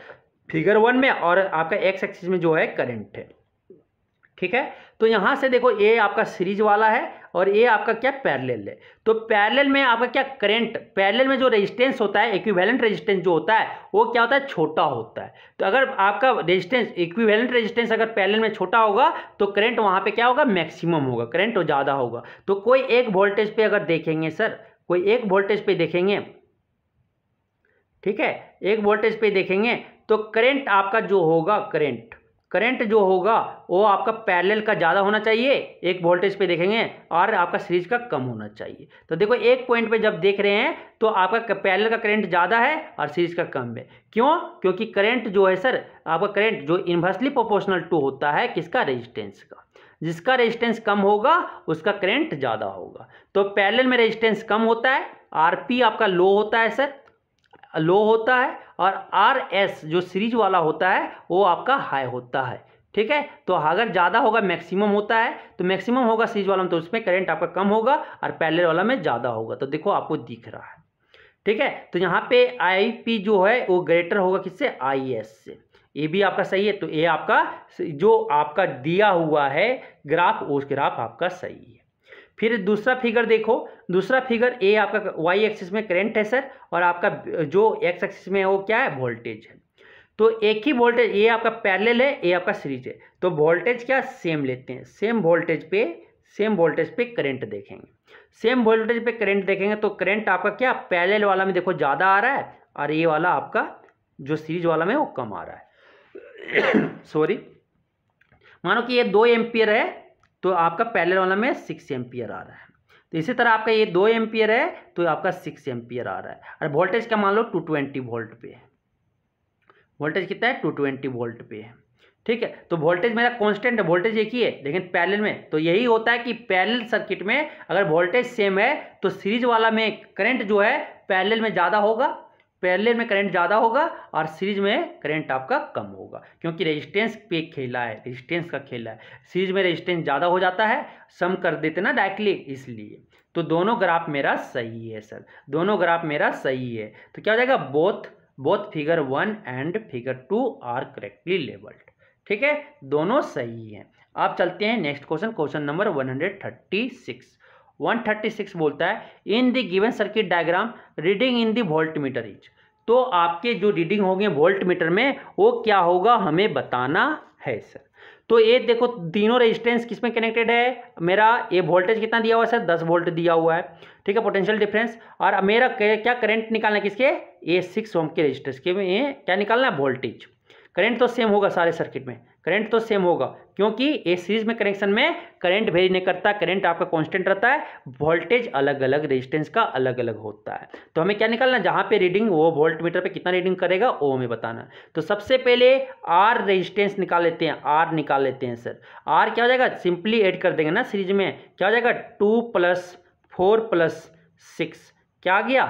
फिगर वन में और आपका एक्स एक्सिस में जो है करंट है ठीक है तो यहाँ से देखो ए आपका सीरीज वाला है और ये आपका क्या पैरेलल है तो पैरेलल में आपका क्या करंट पैरेलल में जो रेजिस्टेंस होता है इक्विवेलेंट रेजिस्टेंस जो होता है वो क्या होता है छोटा होता है तो अगर आपका रेजिस्टेंस इक्विवेलेंट रेजिस्टेंस अगर पैरेलल में छोटा होगा तो करंट वहाँ पे क्या होगा मैक्सिमम होगा करंट तो ज़्यादा होगा तो कोई एक वोल्टेज पे अगर देखेंगे सर कोई एक वोल्टेज पे देखेंगे ठीक है एक वोल्टेज पे देखेंगे तो करेंट आपका जो होगा करेंट करंट जो होगा वो आपका पैरेलल का ज़्यादा होना चाहिए एक वोल्टेज पे देखेंगे और आपका सीरीज का कम होना चाहिए तो देखो एक पॉइंट पे जब देख रहे हैं तो आपका पैरेलल का करंट ज़्यादा है और सीरीज का कम है क्यों क्योंकि करंट जो है सर आपका करंट जो इन्वर्सली प्रोपोर्शनल टू होता है किसका रेजिस्टेंस का जिसका रेजिस्टेंस कम होगा उसका करेंट ज़्यादा होगा तो पैरेलल में रेजिस्टेंस कम होता है पी आपका लो होता है सर लो होता है और आर एस जो सीरीज वाला होता है वो आपका हाई होता है ठीक है तो अगर ज़्यादा होगा मैक्सिमम होता है तो मैक्सिमम होगा सीरीज वाला में तो उसमें करंट आपका कम होगा और पहले वाला में ज़्यादा होगा तो देखो आपको दिख रहा है ठीक है तो यहाँ पे आई पी जो है वो ग्रेटर होगा किससे आई एस से ये भी आपका सही है तो ये आपका जो आपका दिया हुआ है ग्राफ उस ग्राफ आपका सही है फिर दूसरा फिगर देखो दूसरा फिगर ए आपका वाई एक्सिस में करेंट है सर और आपका जो एक्स एक्सिस में है वो क्या है वोल्टेज है तो एक ही वोल्टेज ये आपका पैरेलल है ये आपका सीरीज है तो वोल्टेज क्या सेम लेते हैं सेम वोल्टेज पे सेम वोल्टेज पे करंट देखेंगे सेम वोल्टेज पे करंट देखेंगे तो करंट आपका क्या पैरेलल वाला में देखो ज़्यादा आ रहा है और ये वाला आपका जो सीरीज वाला में वो कम आ रहा है सॉरी [COUGHS] मानो कि ये दो एम्पियर है तो आपका पहले वाला में सिक्स एम्पियर आ रहा है तो इसी तरह आपका ये दो एम्पियर है तो आपका सिक्स एम्पियर आ रहा है और वोल्टेज का मान लो टू ट्वेंटी वोल्ट पे है वोल्टेज कितना है टू ट्वेंटी वोल्ट पे है ठीक है तो वोल्टेज मेरा कांस्टेंट है वोल्टेज एक ही है लेकिन पैरेलल में तो यही होता है कि पैरेलल सर्किट में अगर वोल्टेज सेम है तो सीरीज वाला में करंट जो है पैरेलल में ज़्यादा होगा पैरेलल में करंट ज़्यादा होगा और सीरीज में करंट आपका कम होगा क्योंकि रेजिस्टेंस पे खेला है रेजिस्टेंस का खेला है सीरीज में रेजिस्टेंस ज़्यादा हो जाता है सम कर देते ना डायरेक्टली इसलिए तो दोनों ग्राफ मेरा सही है सर दोनों ग्राफ मेरा सही है तो क्या हो जाएगा both both figure one and figure two are correctly labelled ठीक है दोनों सही हैं आप चलते हैं next question question number one hundred thirty six 136 बोलता है in the given circuit diagram reading in the voltmeter is तो आपके जो रीडिंग होंगे वोल्ट मीटर में वो क्या होगा हमें बताना है सर तो ये देखो तीनों रेजिस्टेंस किस में कनेक्टेड है मेरा ये वोल्टेज कितना दिया हुआ है सर दस वोल्ट दिया हुआ है ठीक है पोटेंशियल डिफरेंस और मेरा क्या करंट निकालना है किसके ए सिक्स ओम के रेजिस्टेंस के में क्या निकालना है वोल्टेज करंट तो सेम होगा सारे सर्किट में करंट तो सेम होगा क्योंकि ए सीरीज में कनेक्शन में करंट वेरी नहीं करता करंट आपका कांस्टेंट रहता है वोल्टेज अलग अलग रेजिस्टेंस का अलग अलग होता है तो हमें क्या निकालना जहाँ पे रीडिंग वो वोल्ट मीटर पर कितना रीडिंग करेगा वो हमें बताना तो सबसे पहले आर रजिस्टेंस निकाल लेते हैं आर निकाल लेते हैं सर आर क्या हो जाएगा सिंपली एड कर देंगे ना सीरीज में क्या हो जाएगा two plus four plus six क्या आ गया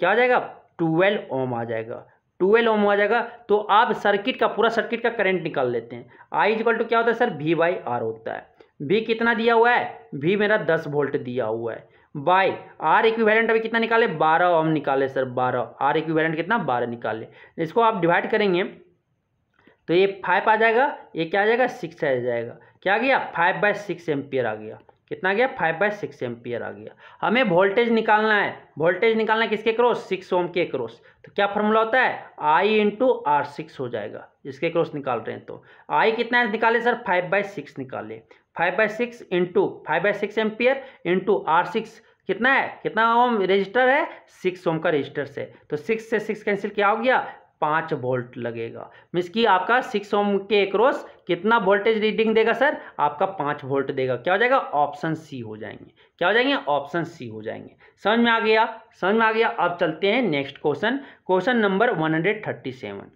क्या आ जाएगा ट्वेल्व ओम आ जाएगा ट्वेल्व ओम आ जाएगा तो आप सर्किट का पूरा सर्किट का करंट निकाल लेते हैं आई इजक्वल टू क्या होता है सर वी बाई आर होता है वी कितना दिया हुआ है वी मेरा दस वोल्ट दिया हुआ है बाई आर इक्विवेलेंट अभी कितना निकाले बारह ओम निकाले सर बारह आर इक्विवेलेंट कितना बारह निकाले इसको आप डिवाइड करेंगे तो ये फाइव आ जाएगा ये क्या आ जाएगा सिक्स आ जाएगा क्या आ गया फाइव बाय सिक्स एम्पियर आ गया कितना गया फाइव बाई सिक्स एम्पियर आ गया हमें वोल्टेज निकालना है वोल्टेज निकालना है किसके क्रॉस सिक्स ओम के क्रॉस तो क्या फॉर्मूला होता है आई इंटू आर सिक्स हो जाएगा जिसके क्रॉस निकाल रहे हैं तो आई कितना निकाले सर फाइव बाई सिक्स निकाले five by six into five by six ampere into R six कितना है कितना ओम रजिस्टर है सिक्स ओम का रजिस्टर से तो सिक्स से सिक्स कैंसिल क्या हो गया पाँच वोल्ट लगेगा मीन्स कि आपका सिक्स ओम के एक्रॉस कितना वोल्टेज रीडिंग देगा सर आपका पाँच वोल्ट देगा क्या हो जाएगा ऑप्शन सी हो जाएंगे क्या हो जाएंगे ऑप्शन सी हो जाएंगे समझ में आ गया समझ में आ गया अब चलते हैं next question question number one hundred thirty seven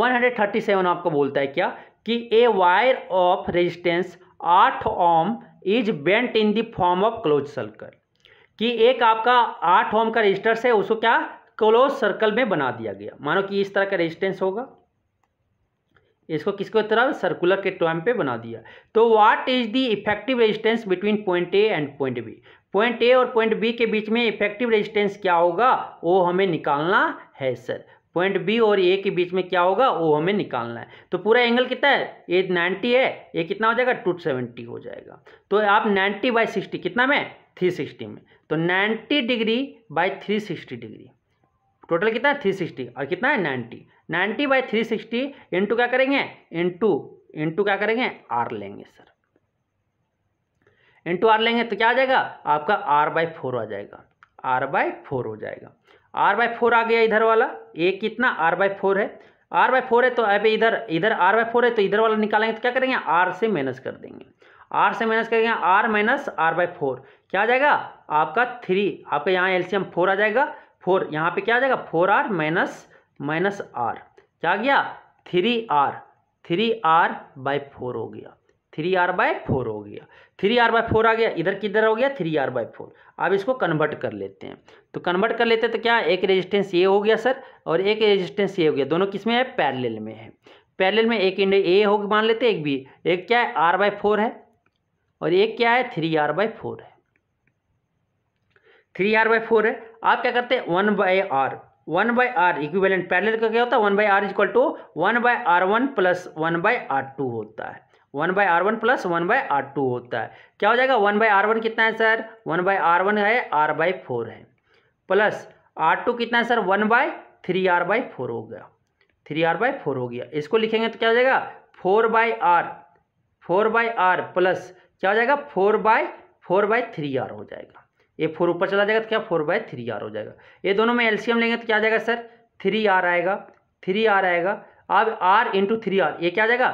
one hundred thirty seven आपको बोलता है क्या कि ए वायर ऑफ रेजिस्टेंस आठ ohm is bent in the form of close circle कि एक आपका आठ ओम का रजिस्टर्स है उसको क्या क्लोज सर्कल में बना दिया गया मानो कि इस तरह का रेजिस्टेंस होगा इसको किसको तरह सर्कुलर के टॉम पे बना दिया तो what is the effective resistance between point A and point B point A और पॉइंट बी के बीच में इफेक्टिव रेजिस्टेंस क्या होगा वो हमें निकालना है सर पॉइंट बी और ए के बीच में क्या होगा वो हमें निकालना है तो पूरा एंगल कितना है ए नाइन्टी है ये कितना हो जाएगा टू सेवेंटी हो जाएगा तो आप नाइन्टी बाई सिक्सटी कितना में थ्री सिक्सटी में तो ninety degree by three sixty degree total कितना है थ्री सिक्सटी और कितना है ninety ninety by three sixty into क्या करेंगे इंटू इंटू क्या करेंगे आर लेंगे सर इंटू आर लेंगे तो क्या आ जाएगा आपका आर बाई फोर आ जाएगा आर बाई फोर हो जाएगा आर बाई फोर आ गया इधर वाला ए कितना आर बाई फोर है आर बाई फोर है तो अब इधर इधर आर बाई फोर है तो इधर वाला निकालेंगे तो क्या करेंगे आर से माइनस कर देंगे आर से माइनस करेंगे R minus R by four क्या आ जाएगा आपका थ्री आपका यहाँ एलसीएम फोर आ जाएगा फोर यहाँ पे क्या आ जाएगा four R minus minus R क्या आ गया three R three R by four हो गया थ्री आर बाय फोर हो गया थ्री आर बाय फोर आ गया इधर किधर हो गया थ्री आर बाय फोर अब इसको कन्वर्ट कर लेते हैं तो कन्वर्ट कर लेते हैं तो क्या एक रेजिस्टेंस ये हो गया सर और एक रेजिस्टेंस ये हो गया दोनों किस में है पैरेलल में है पैरेलल में एक इंड ए हो मान लेते हैं एक बी एक क्या है आर बाय फोर है और एक क्या है थ्री आर बाय फोर है थ्री आर बाई फोर है आप क्या करते हैं one by R one by R equivalent पहले का क्या होता है one by R equal to one by R one plus one by R two होता है one by R one plus one by R two होता है क्या हो जाएगा वन बाई आर वन कितना है sir one by R one है आर बाई फोर है प्लस आर टू कितना है sir one by three R by four हो गया थ्री आर बाई फोर हो गया इसको लिखेंगे तो क्या हो जाएगा four by R four by R plus क्या हो जाएगा four by four by three R हो जाएगा ये फोर ऊपर चला जाएगा तो क्या फोर बाय थ्री आर हो जाएगा ये दोनों में एलसीएम लेंगे तो क्या आ जाएगा सर थ्री आर आएगा थ्री आर आएगा अब आर इंटू थ्री आर ये क्या आ जाएगा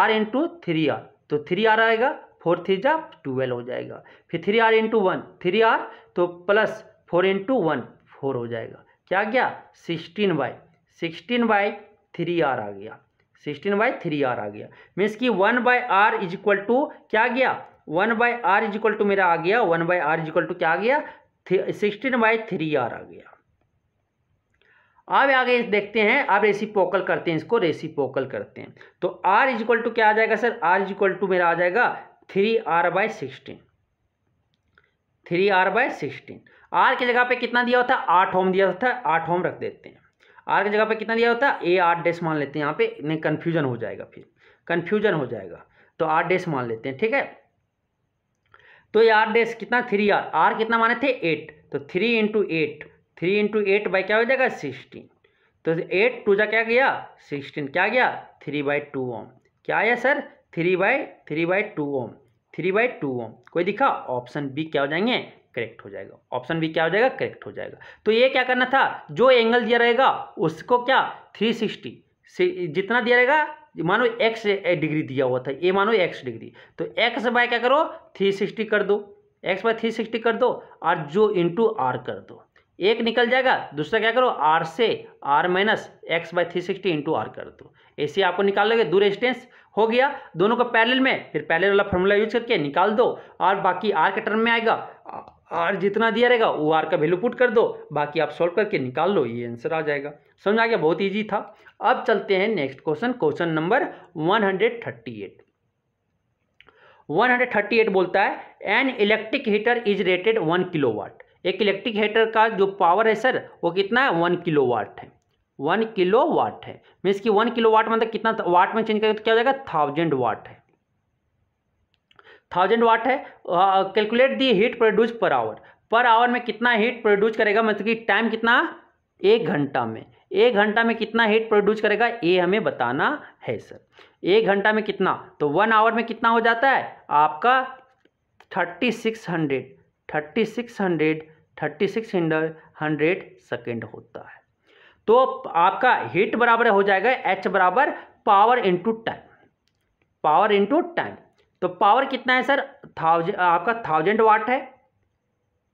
आर इंटू थ्री आर तो थ्री आर आएगा फोर थ्री जा ट्वेल्व हो जाएगा फिर three R into one three R तो plus four into one four हो जाएगा क्या गया sixteen by sixteen by three R आ गया सिक्सटीन बाई थ्री आर आ गया मीन्स कि one by R is equal to क्या गया one by R is equal to मेरा आ गया one by R is equal to क्या आ गया सिक्सटीन बाई थ्री आर आ गया अब आगे देखते हैं अब रेसी पोकल करते हैं इसको रेसी पोकल करते हैं तो आर इज इक्वल टू क्या आ जाएगा sir R is equal to मेरा आ जाएगा three R by sixteen three R by sixteen R की जगह पे कितना दिया होता है आठ ओम दिया होता है आठ ओम रख देते हैं आर की जगह पे कितना दिया होता है ए आठ डेस मान लेते हैं यहाँ पे नहीं कन्फ्यूजन हो जाएगा फिर कन्फ्यूजन हो जाएगा तो आठ डेस मान लेते हैं ठीक है तो ये आर डैश कितना थ्री आर आर कितना माने थे एट तो three into eight three into eight by क्या हो जाएगा सिक्सटीन तो एट टू जा क्या गया सिक्सटीन क्या गया थ्री बाई टू ओम क्या आया sir three by three by two ohm three by two ohm कोई दिखा ऑप्शन बी क्या हो जाएंगे करेक्ट हो जाएगा ऑप्शन बी क्या हो जाएगा करेक्ट हो जाएगा तो ये क्या करना था जो एंगल दिया रहेगा उसको क्या थ्री सिक्सटी जितना दिया रहेगा मानो एक्स डिग्री दिया हुआ था ए मानो एक्स डिग्री तो एक्स बाय क्या करो थ्री सिक्सटी कर दो एक्स बाय थ्री सिक्सटी कर दो और जो इंटू आर कर दो एक निकल जाएगा दूसरा क्या करो आर से R minus X by three sixty into R कर दो ऐसे आपको निकाल लोगे दो रेजिस्टेंस हो गया दोनों का पैरेलल में फिर पैरेलल वाला फॉर्मूला यूज करके निकाल दो और बाकी आर के टर्म में आएगा आर जितना दिया रहेगा वो आर का वैल्यू पुट कर दो बाकी आप सॉल्व करके निकाल लो ये आंसर आ जाएगा समझ आ गया बहुत ईजी था अब चलते हैं नेक्स्ट क्वेश्चन क्वेश्चन नंबर 138 138 बोलता है an electric heater is rated one watt एक इलेक्ट्रिक हीटर का जो पावर है सर वो कितना है वन किलो वाट है वन किलो वाट है मीन्स कि वन किलो वाट मतलब कितना वाट में चेंज करेंगे तो क्या हो जाएगा थाउजेंड वाट है थाउजेंड वाट है calculate the heat produce per hour per hour में कितना हीट प्रोड्यूस करेगा मतलब कि टाइम कितना एक घंटा में एक घंटा में कितना हीट प्रोड्यूस करेगा ये हमें बताना है सर एक घंटा में कितना तो वन आवर में कितना हो जाता है आपका thirty six hundred thirty six hundred thirty six hundred second होता है तो आपका हीट बराबर हो जाएगा एच बराबर power into time power into time तो पावर कितना है सर थाउजेंड आपका थाउजेंड वाट है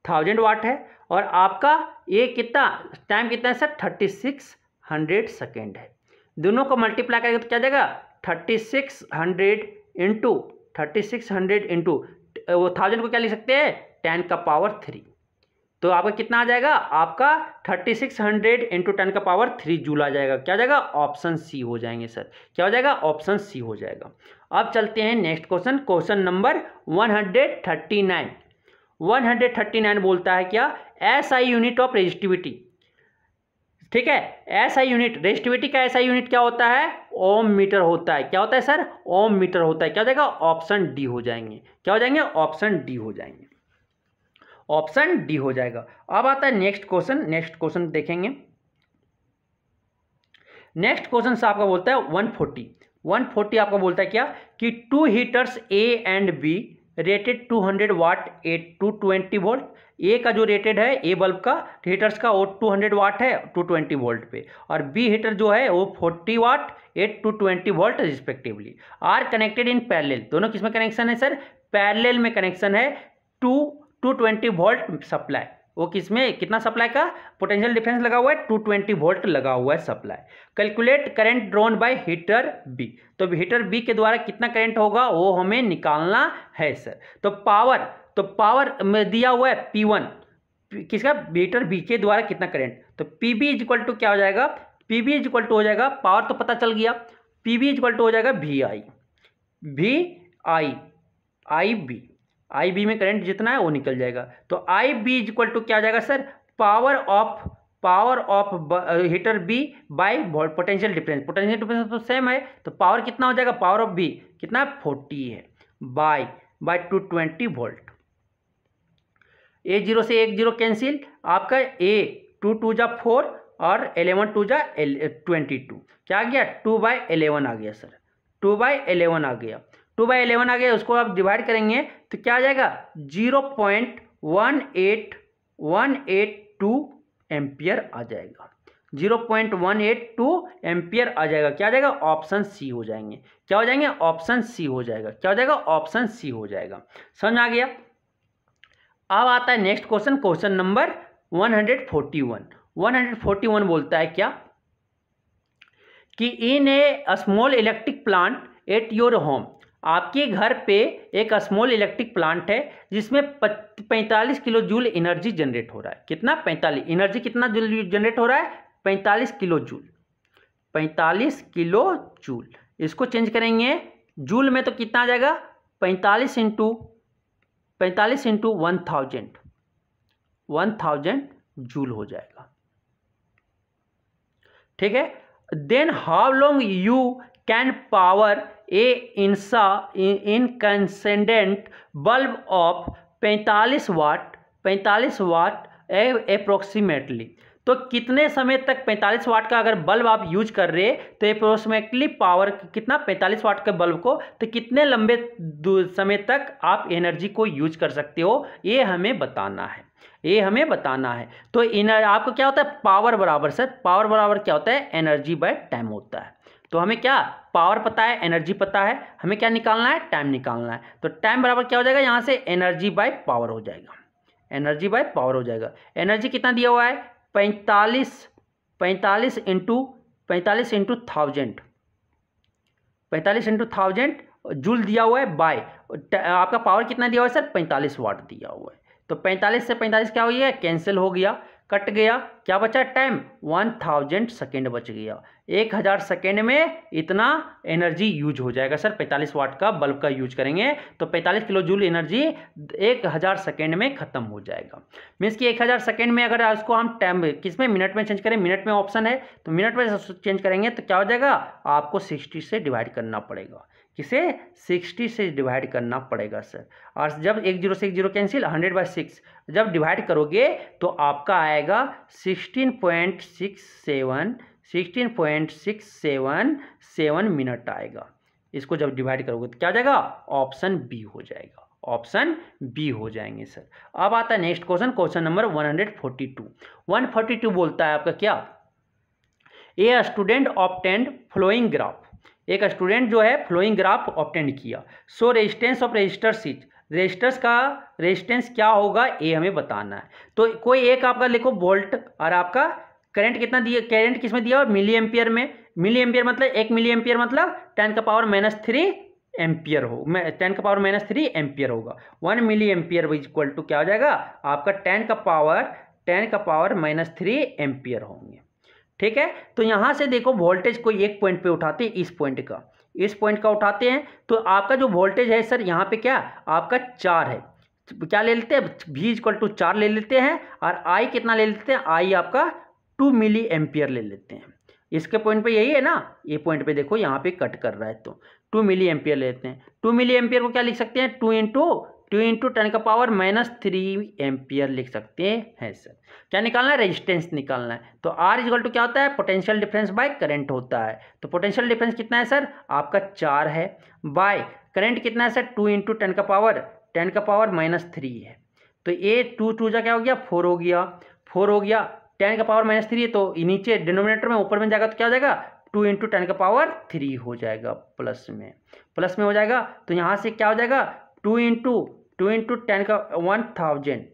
थाउजेंड वाट है और आपका ये कितना टाइम कितना है sir thirty six hundred second है दोनों को मल्टीप्लाई करेंगे तो क्या जाएगा thirty six hundred into thirty six hundred into वो थाउजेंड को क्या लिख सकते हैं टेन का पावर थ्री तो आपका कितना आ जाएगा आपका thirty six hundred into ten का पावर थ्री जूल आ जाएगा क्या हो जाएगा ऑप्शन सी हो जाएंगे सर क्या हो जाएगा ऑप्शन सी हो जाएगा अब चलते हैं next question question number one hundred thirty nine one hundred thirty nine बोलता है क्या S I unit of resistivity ठीक है एस आई यूनिट रेजिस्टिविटी का एस आई यूनिट क्या होता है ओम मीटर होता है क्या होता है सर ओम मीटर होता है क्या हो जाएगा ऑप्शन डी हो जाएंगे क्या हो जाएंगे ऑप्शन डी हो जाएंगे ऑप्शन डी हो जाएगा अब आता है नेक्स्ट क्वेश्चन नेक्स्ट क्वेश्चन देखेंगे नेक्स्ट क्वेश्चन से आपका बोलता है 140 140 आपका बोलता है क्या कि two heaters A and B rated 200 watt A two twenty volt A का जो रेटेड है ए बल्ब का हीटर्स का वो 200 वाट है 220 वोल्ट पे और बी हीटर जो है वो 40 watt at two twenty volt respectively are connected in parallel दोनों किस में कनेक्शन है सर पैरेलल में कनेक्शन है two two twenty volt supply वो किसमें कितना सप्लाई का पोटेंशियल डिफरेंस लगा हुआ है टू ट्वेंटी वोल्ट लगा हुआ है supply calculate current drawn by heater B तो हीटर बी के द्वारा कितना करंट होगा वो हमें निकालना है सर तो पावर तो पावर में दिया हुआ है पी वन किसका हीटर बी के द्वारा कितना करंट तो P B is equal to क्या हो जाएगा P B is equal to हो जाएगा पावर तो पता चल गया P B is equal to हो जाएगा V I V I I B I B में करंट जितना है वो निकल जाएगा तो आई बी इक्वल टू क्या आ जाएगा sir power of power of heater B by volt potential difference potential difference तो सेम है तो पावर कितना हो जाएगा पावर ऑफ बी कितना फोर्टी है by by two twenty volt A zero से एक जीरो कैंसिल आपका ए टू टू जा फोर और एलेवन टू जा ट्वेंटी eh, टू क्या आ गया टू बाय एलेवन आ गया सर टू बाय एलेवन आ गया टू बाई एलेवन आ गया उसको आप डिवाइड करेंगे तो क्या आ जाएगा zero point one eight one eight two ampere आ जाएगा zero point one eight two ampere आ जाएगा क्या आ जाएगा ऑप्शन सी हो जाएंगे क्या हो जाएंगे ऑप्शन सी हो जाएगा क्या हो जाएगा ऑप्शन सी हो जाएगा समझ आ गया अब आता है next question question number one hundred forty one one hundred forty one बोलता है क्या कि in a small electric plant at your home आपके घर पे एक स्मॉल इलेक्ट्रिक प्लांट है जिसमें पैंतालीस किलो जूल एनर्जी जनरेट हो रहा है कितना पैंतालीस एनर्जी कितना जनरेट हो रहा है पैंतालीस किलो जूल पैंतालीस किलो जूल इसको चेंज करेंगे जूल में तो कितना आ जाएगा पैंतालीस इंटू पैंतालीस into one thousand one thousand joule हो जाएगा ठीक है then how long you can power a insa incandescent bulb of 45 watt 45 watt a approximately तो कितने समय तक 45 वाट का अगर बल्ब आप यूज कर रहे तो अप्रोक्सीमेटली पावर कितना 45 वाट के बल्ब को तो कितने लंबे समय तक आप एनर्जी को यूज कर सकते हो ये हमें बताना है ये हमें बताना है तो इन आपको क्या होता है पावर बराबर सर पावर बराबर क्या होता है एनर्जी बाय टाइम होता है तो हमें क्या पावर पता है एनर्जी पता है हमें क्या निकालना है टाइम निकालना है तो टाइम बराबर क्या हो जाएगा यहाँ से एनर्जी बाय पावर हो जाएगा एनर्जी बाय पावर हो जाएगा एनर्जी कितना दिया हुआ है पैंतालीस पैंतालीस इंटू पैंतालीस इंटू थाउजेंड पैंतालीस इंटू थाउजेंड जूल दिया हुआ है बाय आपका पावर कितना दिया हुआ है सर पैंतालीस वाट दिया हुआ है तो पैंतालीस से पैंतालीस क्या हो है कैंसिल हो गया कट गया क्या बचा टाइम वन थाउजेंड सेकेंड बच गया एक हज़ार सेकेंड में इतना एनर्जी यूज हो जाएगा सर पैंतालीस वाट का बल्ब का यूज करेंगे तो पैंतालीस किलो जूल एनर्जी एक हज़ार सेकेंड में ख़त्म हो जाएगा मीन्स कि एक हज़ार सेकेंड में अगर उसको हम टाइम किस में मिनट में चेंज करें मिनट में ऑप्शन है तो मिनट में चेंज करेंगे तो क्या हो जाएगा आपको सिक्सटी से डिवाइड करना पड़ेगा किसे 60 से डिवाइड करना पड़ेगा सर और जब एक जीरो से एक जीरो कैंसिल 100 बाई सिक्स जब डिवाइड करोगे तो आपका आएगा 16.67 सिक्स सेवन मिनट आएगा इसको जब डिवाइड करोगे तो क्या जाएगा ऑप्शन बी हो जाएगा ऑप्शन बी हो जाएंगे सर अब आता है नेक्स्ट क्वेश्चन क्वेश्चन नंबर 142 142 बोलता है आपका क्या a student obtained flowing graph एक स्टूडेंट जो है फ्लोइंग ग्राफ ऑप्टेंड किया so resistance of resistors is resistors का रेजिस्टेंस क्या होगा ये हमें बताना है तो कोई एक आपका लिखो वोल्ट और आपका करंट कितना दिया करंट किस में दिया हुआ मिली एम्पियर में मिली एम्पियर मतलब एक मिली एम्पियर मतलब टेन का पावर माइनस थ्री एम्पियर हो टेन का पावर माइनस थ्री एम्पियर होगा one milli ampere equal to क्या हो जाएगा आपका टेन का पावर टेन का पावर माइनस थ्री एम्पियर होंगे ठीक है तो यहाँ से देखो वोल्टेज को एक पॉइंट पे उठाते हैं इस पॉइंट का इस पॉइंट का उठाते हैं तो आपका जो वोल्टेज है सर यहाँ पे क्या आपका चार है क्या ले लेते हैं भी इक्वल टू चार ले लेते हैं और आई कितना ले लेते हैं आई आपका टू मिली एम्पियर ले लेते हैं इसके पॉइंट पे यही है ना ये पॉइंट पे देखो यहाँ पे कट कर रहा है तो टू मिली एम्पियर लेते हैं टू मिली एम्पियर को क्या लिख सकते हैं two into two into ten का पावर माइनस थ्री एम्पियर लिख सकते हैं सर क्या निकालना है रेजिस्टेंस निकालना है तो आर इजल टू क्या होता है पोटेंशियल डिफरेंस बाय करंट होता है तो पोटेंशियल डिफरेंस कितना है सर आपका चार है बाय करंट कितना है सर टू इंटू टेन का पावर टेन का पावर माइनस थ्री है तो ए टू टू जा क्या हो गया फोर हो गया फोर हो गया टेन का पावर माइनस थ्री है तो नीचे डिनोमिनेटर में ऊपर में जाएगा तो क्या हो जाएगा टू इंटू टेन का पावर थ्री हो जाएगा प्लस में प्लस में हो जाएगा तो यहाँ से क्या हो जाएगा two into two into ten का वन थाउजेंड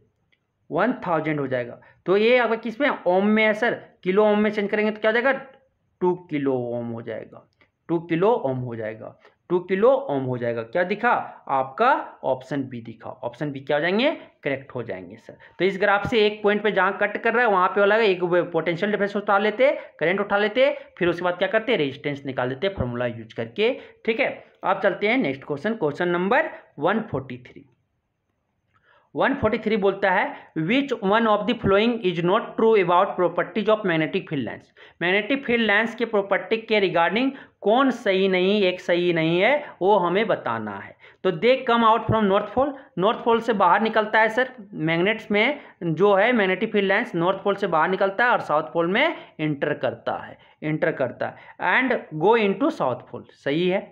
वन थाउजेंड हो जाएगा तो ये आपका किस में ओम में है सर किलो ओम में चेंज करेंगे तो क्या हो जाएगा टू किलो ओम हो जाएगा टू किलो ओम हो जाएगा टू किलो ओम हो जाएगा क्या दिखा आपका ऑप्शन बी दिखा ऑप्शन बी क्या हो जाएंगे करेक्ट हो जाएंगे सर तो इस ग्राफ से एक पॉइंट पे जहाँ कट कर रहा है वहाँ पे वाला एक पोटेंशियल डिफरेंस उठा लेते करंट उठा लेते फिर उसके बाद क्या करते हैं रेजिस्टेंस निकाल देते फॉर्मूला यूज करके ठीक है अब चलते हैं next question question number one forty three 143 बोलता है which one of the following is not true about properties of magnetic field lines magnetic field lines के प्रॉपर्टी के रिगार्डिंग कौन सही नहीं एक सही नहीं है वो हमें बताना है तो they come out from north pole north pole से बाहर निकलता है सर मैग्नेट्स में जो है magnetic field lines north pole से बाहर निकलता है और साउथ पोल में इंटर करता है इंटर करता है and go into south pole सही है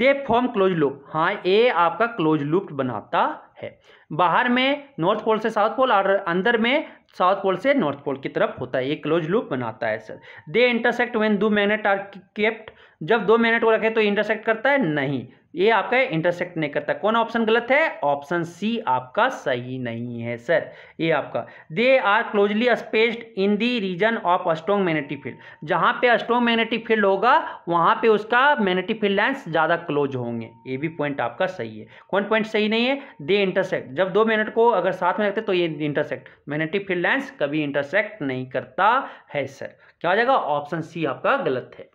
दे फॉर्म क्लोज लूप हाँ ये आपका क्लोज लूप बनाता है बाहर में नॉर्थ पोल से साउथ पोल और अंदर में साउथ पोल से नॉर्थ पोल की तरफ होता है ये क्लोज लूप बनाता है सर दे इंटरसेक्ट वेन दो मैगनेट आर केप्ट जब दो मैग्नेट को रखे तो इंटरसेक्ट करता है नहीं ये आपका इंटरसेक्ट नहीं करता कौन ऑप्शन गलत है ऑप्शन सी आपका सही नहीं है सर ये आपका they are closely spaced in the region of strong magnetic field जहाँ पे स्ट्रॉन्ग मैग्नेटिक फील्ड होगा वहाँ पे उसका मैग्नेटिक फील्ड लाइन्स ज़्यादा क्लोज होंगे ये भी पॉइंट आपका सही है कौन पॉइंट सही नहीं है दे इंटरसेक्ट जब दो मैग्नेट को अगर साथ में रखते तो ये इंटरसेक्ट मैग्नेटिक फील्ड लाइन्स कभी इंटरसेक्ट नहीं करता है सर क्या हो जाएगा ऑप्शन सी आपका गलत है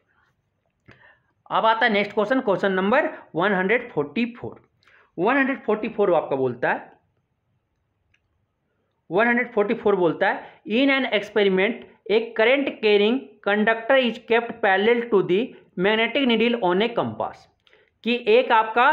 अब आता है नेक्स्ट क्वेश्चन क्वेश्चन नंबर 144 144 आपका बोलता है 144 बोलता है इन एन एक्सपेरिमेंट एक current carrying conductor is kept parallel to the magnetic needle on a compass कि एक आपका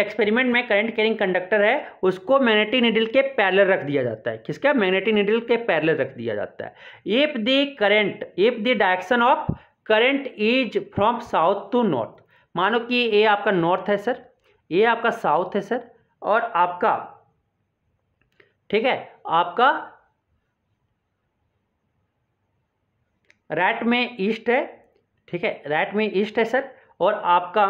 एक्सपेरिमेंट में करंट कैरिंग कंडक्टर है उसको मैग्नेटिक नीडल के पैरेलल रख दिया जाता है किसका मैग्नेटिक नीडल के पैरेलल रख दिया जाता है if the current if the direction of current is from south to north मानो कि ये आपका नॉर्थ है सर ये आपका साउथ है सर और आपका ठीक है आपका राइट में ईस्ट है ठीक है राइट में ईस्ट है सर और आपका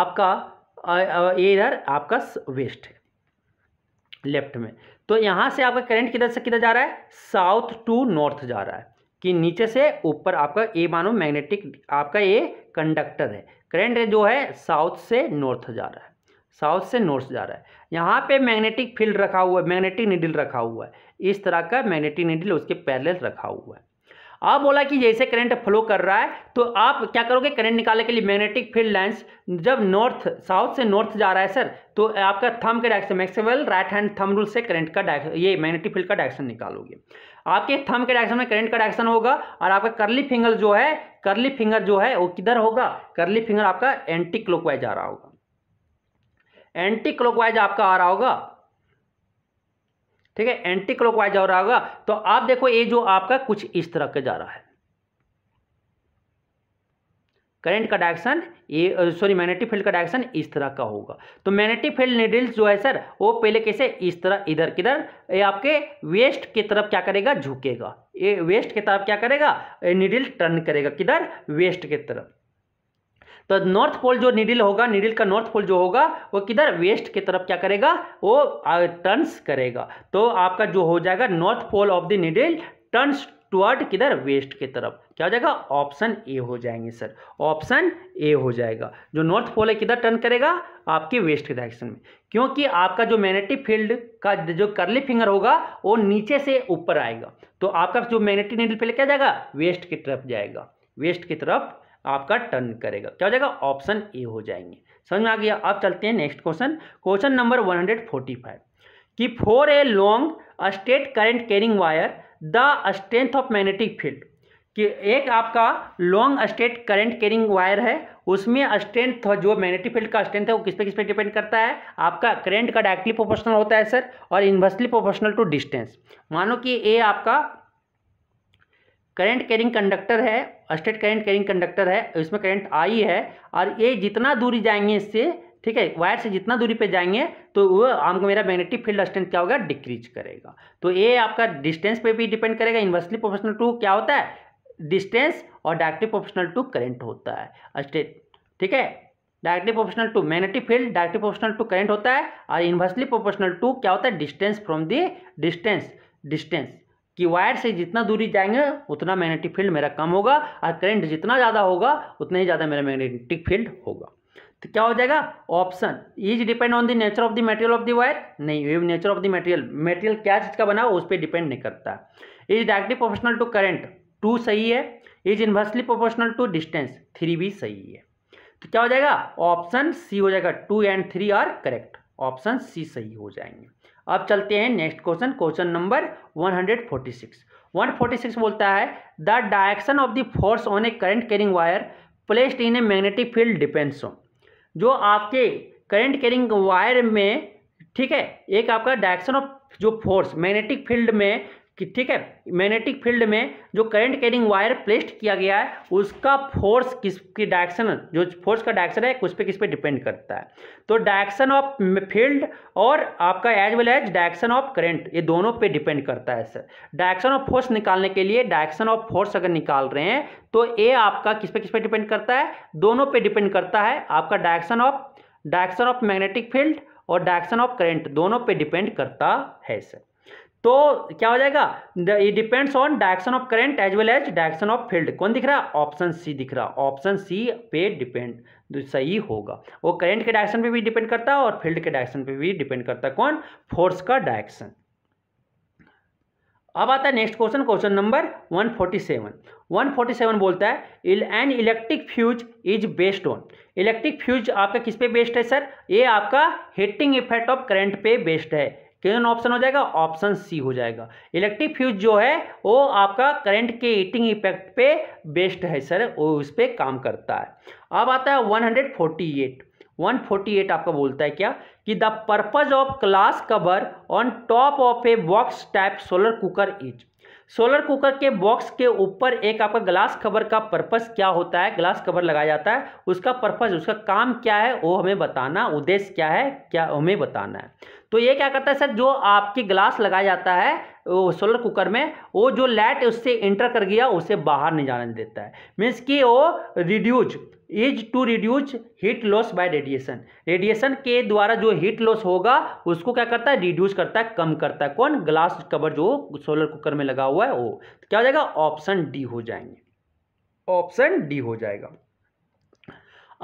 आपका ये इधर आपका वेस्ट है लेफ्ट में तो यहाँ से आपका करंट किधर से किधर जा रहा है साउथ टू नॉर्थ जा रहा है कि नीचे से ऊपर आपका ए मानो मैग्नेटिक आपका ये कंडक्टर है करंट जो है साउथ से नॉर्थ जा रहा है साउथ से नॉर्थ जा रहा है यहाँ पे मैग्नेटिक फील्ड रखा हुआ है मैग्नेटिक निडिल रखा हुआ है इस तरह का मैग्नेटिक निडिल उसके पैरल रखा हुआ है आप बोला कि जैसे करंट फ्लो कर रहा है तो आप क्या करोगे करंट निकालने के लिए मैग्नेटिक फील्ड लाइंस जब नॉर्थ साउथ से नॉर्थ जा रहा है सर तो आपका थम के direction Maxwell right hand thumb rule से करंट का ये मैग्नेटिक फील्ड का डायरेक्शन निकालोगे आपके थम के डायरेक्शन में करंट का डायरेक्शन होगा और आपका करली फिंगर जो है करली फिंगर जो है वो किधर होगा करली फिंगर आपका एंटी क्लोकवाइज आ रहा होगा एंटी क्लोकवाइज आपका आ रहा होगा ठीक है एंटी क्लोकवाइज आ रहा होगा तो आप देखो ये जो आपका कुछ इस तरह के जा रहा है करंट का डायरेक्शन ये सॉरी मैग्नेटिक फील्ड का डायरेक्शन इस तरह का होगा तो मैग्नेटिक फील्ड निडल्स जो है सर वो पहले कैसे इस तरह इधर किधर ये आपके वेस्ट की तरफ क्या करेगा झुकेगा ये वेस्ट की तरफ क्या करेगा निडिल टर्न करेगा किधर वेस्ट की तरफ तो नॉर्थ पोल जो निडिल होगा निडिल का नॉर्थ पोल जो होगा वो किधर वेस्ट की तरफ क्या करेगा वो टर्न्स करेगा तो आपका जो हो जाएगा north pole of the needle turns toward किधर वेस्ट की तरफ क्या हो जाएगा ऑप्शन ए हो जाएंगे सर ऑप्शन ए हो जाएगा जो नॉर्थ पोल है किधर टर्न करेगा आपके वेस्ट के डायरेक्शन में क्योंकि आपका जो मैग्नेटिक फील्ड का जो करली फिंगर होगा वो नीचे से ऊपर आएगा तो आपका जो मैग्नेटिक नीडल फील्ड क्या जाएगा वेस्ट की तरफ जाएगा वेस्ट की तरफ आपका टर्न करेगा क्या हो जाएगा ऑप्शन ए हो जाएंगे समझ में आ गया अब चलते हैं next question question number five कि for a long straight current carrying wire the strength of magnetic field कि एक आपका long straight current carrying wire है उसमें स्ट्रेंथ जो मैग्नेटिक फील्ड का स्ट्रेंथ है वो किस पे किस पे डिपेंड करता है आपका करंट का डायरेक्टली प्रोपोर्शनल होता है सर और इन्वर्सली प्रोपोर्शनल टू डिस्टेंस मानो कि ये आपका करंट कैरिंग कंडक्टर है स्टेट करंट कैरिंग कंडक्टर है इसमें करंट आई है और ये जितना दूरी जाएंगे इससे ठीक है वायर से जितना दूरी पे जाएंगे तो वो आपको मेरा मैग्नेटिक फील्ड स्ट्रेंथ क्या होगा डिक्रीज करेगा तो ये आपका डिस्टेंस पे भी डिपेंड करेगा इन्वर्सली प्रोफेशनल टू क्या होता है डिस्टेंस और डायरेक्टली प्रोफेशनल टू करेंट होता है स्टेट ठीक है directly proportional to magnetic field directly proportional to current होता है और इन्वर्सली प्रोफेशनल टू क्या होता है distance from the distance distance कि वायर से जितना दूरी जाएंगे उतना मैग्नेटिक फील्ड मेरा कम होगा और करंट जितना ज़्यादा होगा उतना ही ज़्यादा मेरा मैग्नेटिक फील्ड होगा तो क्या हो जाएगा option is depend on the nature of the material of the wire नहीं nature of the material material क्या चीज़ का बना उस पर डिपेंड नहीं करता is directly proportional to current two सही है is inversely proportional to distance three भी सही है तो क्या हो जाएगा ऑप्शन सी हो जाएगा two and three are correct option C सही हो जाएंगे अब चलते हैं नेक्स्ट क्वेश्चन क्वेश्चन नंबर 146 146 बोलता है the direction of the force on a current carrying wire placed in a magnetic field depends on जो आपके करंट कैरिंग वायर में ठीक है एक आपका डायरेक्शन ऑफ जो फोर्स मैग्नेटिक फील्ड में कि ठीक है मैग्नेटिक फील्ड में जो करंट कैरिंग वायर प्लेस्ड किया गया है उसका फोर्स किसकी डायरेक्शन जो फोर्स का डायरेक्शन है उस पर किस पे डिपेंड करता है तो डायरेक्शन ऑफ फील्ड और आपका as well as direction of current ये दोनों पे डिपेंड करता है सर डायरेक्शन ऑफ फोर्स निकालने के लिए डायरेक्शन ऑफ फोर्स अगर निकाल रहे हैं तो ये आपका किस पे किस पे डिपेंड करता है दोनों पर डिपेंड करता है आपका direction of direction of magnetic field और डायरेक्शन ऑफ करेंट दोनों पर डिपेंड करता है सर तो क्या हो जाएगा it depends on direction of current as well as direction of field कौन दिख रहा है ऑप्शन सी दिख रहा है ऑप्शन सी पे डिपेंड तो सही होगा वो करंट के डायरेक्शन पे भी डिपेंड करता है और फील्ड के डायरेक्शन पे भी डिपेंड करता है कौन फोर्स का डायरेक्शन अब आता है नेक्स्ट क्वेश्चन क्वेश्चन नंबर 147 147 बोलता है an electric fuse is based on electric fuse आपका किस पे बेस्ड है सर ये आपका हीटिंग इफेक्ट ऑफ करंट पे बेस्ड है क्यों ऑप्शन हो जाएगा ऑप्शन सी हो जाएगा इलेक्ट्रिक फ्यूज जो है वो आपका करंट के हीटिंग इफेक्ट पे बेस्ट है सर वो उस पर काम करता है अब आता है 148 148 आपका बोलता है क्या कि the purpose of glass cover on top of a box type solar cooker is solar cooker के बॉक्स के ऊपर एक आपका ग्लास कवर का पर्पस क्या होता है ग्लास कवर लगाया जाता है उसका पर्पस उसका काम क्या है वो हमें बताना उद्देश्य क्या है क्या हमें बताना है तो ये क्या करता है सर जो आपकी ग्लास लगाया जाता है वो सोलर कुकर में वो जो लाइट उससे इंटर कर गया उसे बाहर नहीं जाने देता है मीन्स कि वो reduce is to reduce heat loss by radiation radiation के द्वारा जो हीट लॉस होगा उसको क्या करता है रिड्यूस करता है कम करता है कौन ग्लास कवर जो सोलर कुकर में लगा हुआ है वो तो क्या हो जाएगा ऑप्शन डी हो जाएंगे ऑप्शन डी हो जाएगा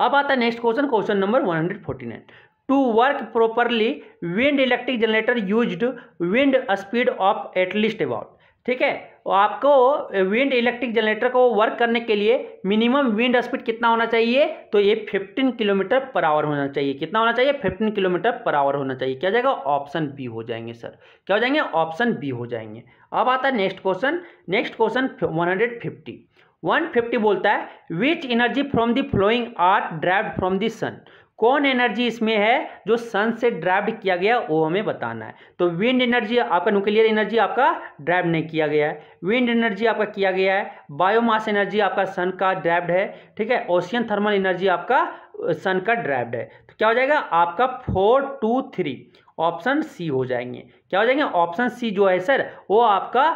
अब आता है next question question number one hundred forty nine to work properly wind electric generator use wind speed of at least about ठीक है तो आपको विंड इलेक्ट्रिक जनरेटर को वर्क करने के लिए मिनिमम विंड स्पीड कितना होना चाहिए तो ये 15 किलोमीटर पर आवर होना चाहिए कितना होना चाहिए 15 किलोमीटर पर आवर होना चाहिए क्या जाएगा ऑप्शन बी हो जाएंगे सर क्या हो जाएंगे ऑप्शन बी हो जाएंगे अब आता है next question next question one fifty बोलता है which energy from the following are derived from the sun कौन एनर्जी इसमें है जो सन से ड्राइव किया गया वो हमें बताना है तो विंड एनर्जी आपका न्यूक्लियर एनर्जी आपका ड्राइव नहीं किया गया है विंड एनर्जी आपका किया गया है बायोमास एनर्जी आपका सन का ड्राइव्ड है ठीक है ओशियन थर्मल एनर्जी आपका सन का ड्राइव्ड है तो क्या हो जाएगा आपका four two three option C हो जाएंगे क्या हो जाएंगे ऑप्शन सी जो है सर वो आपका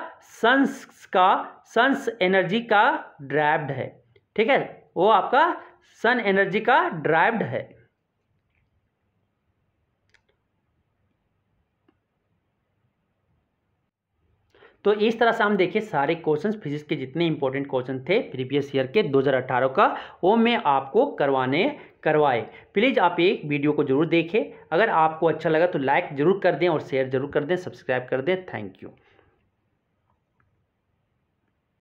सन्स का सन्स एनर्जी का ड्राइव्ड है ठीक है वो आपका सन एनर्जी का ड्राइव्ड है तो इस तरह से हम देखिए सारे क्वेश्चन फिजिक्स के जितने इंपॉर्टेंट क्वेश्चन थे प्रीवियस ईयर के 2018 का वो मैं आपको करवाने करवाए प्लीज़ आप एक वीडियो को जरूर देखें अगर आपको अच्छा लगा तो लाइक ज़रूर कर दें और शेयर ज़रूर कर दें सब्सक्राइब कर दें थैंक यू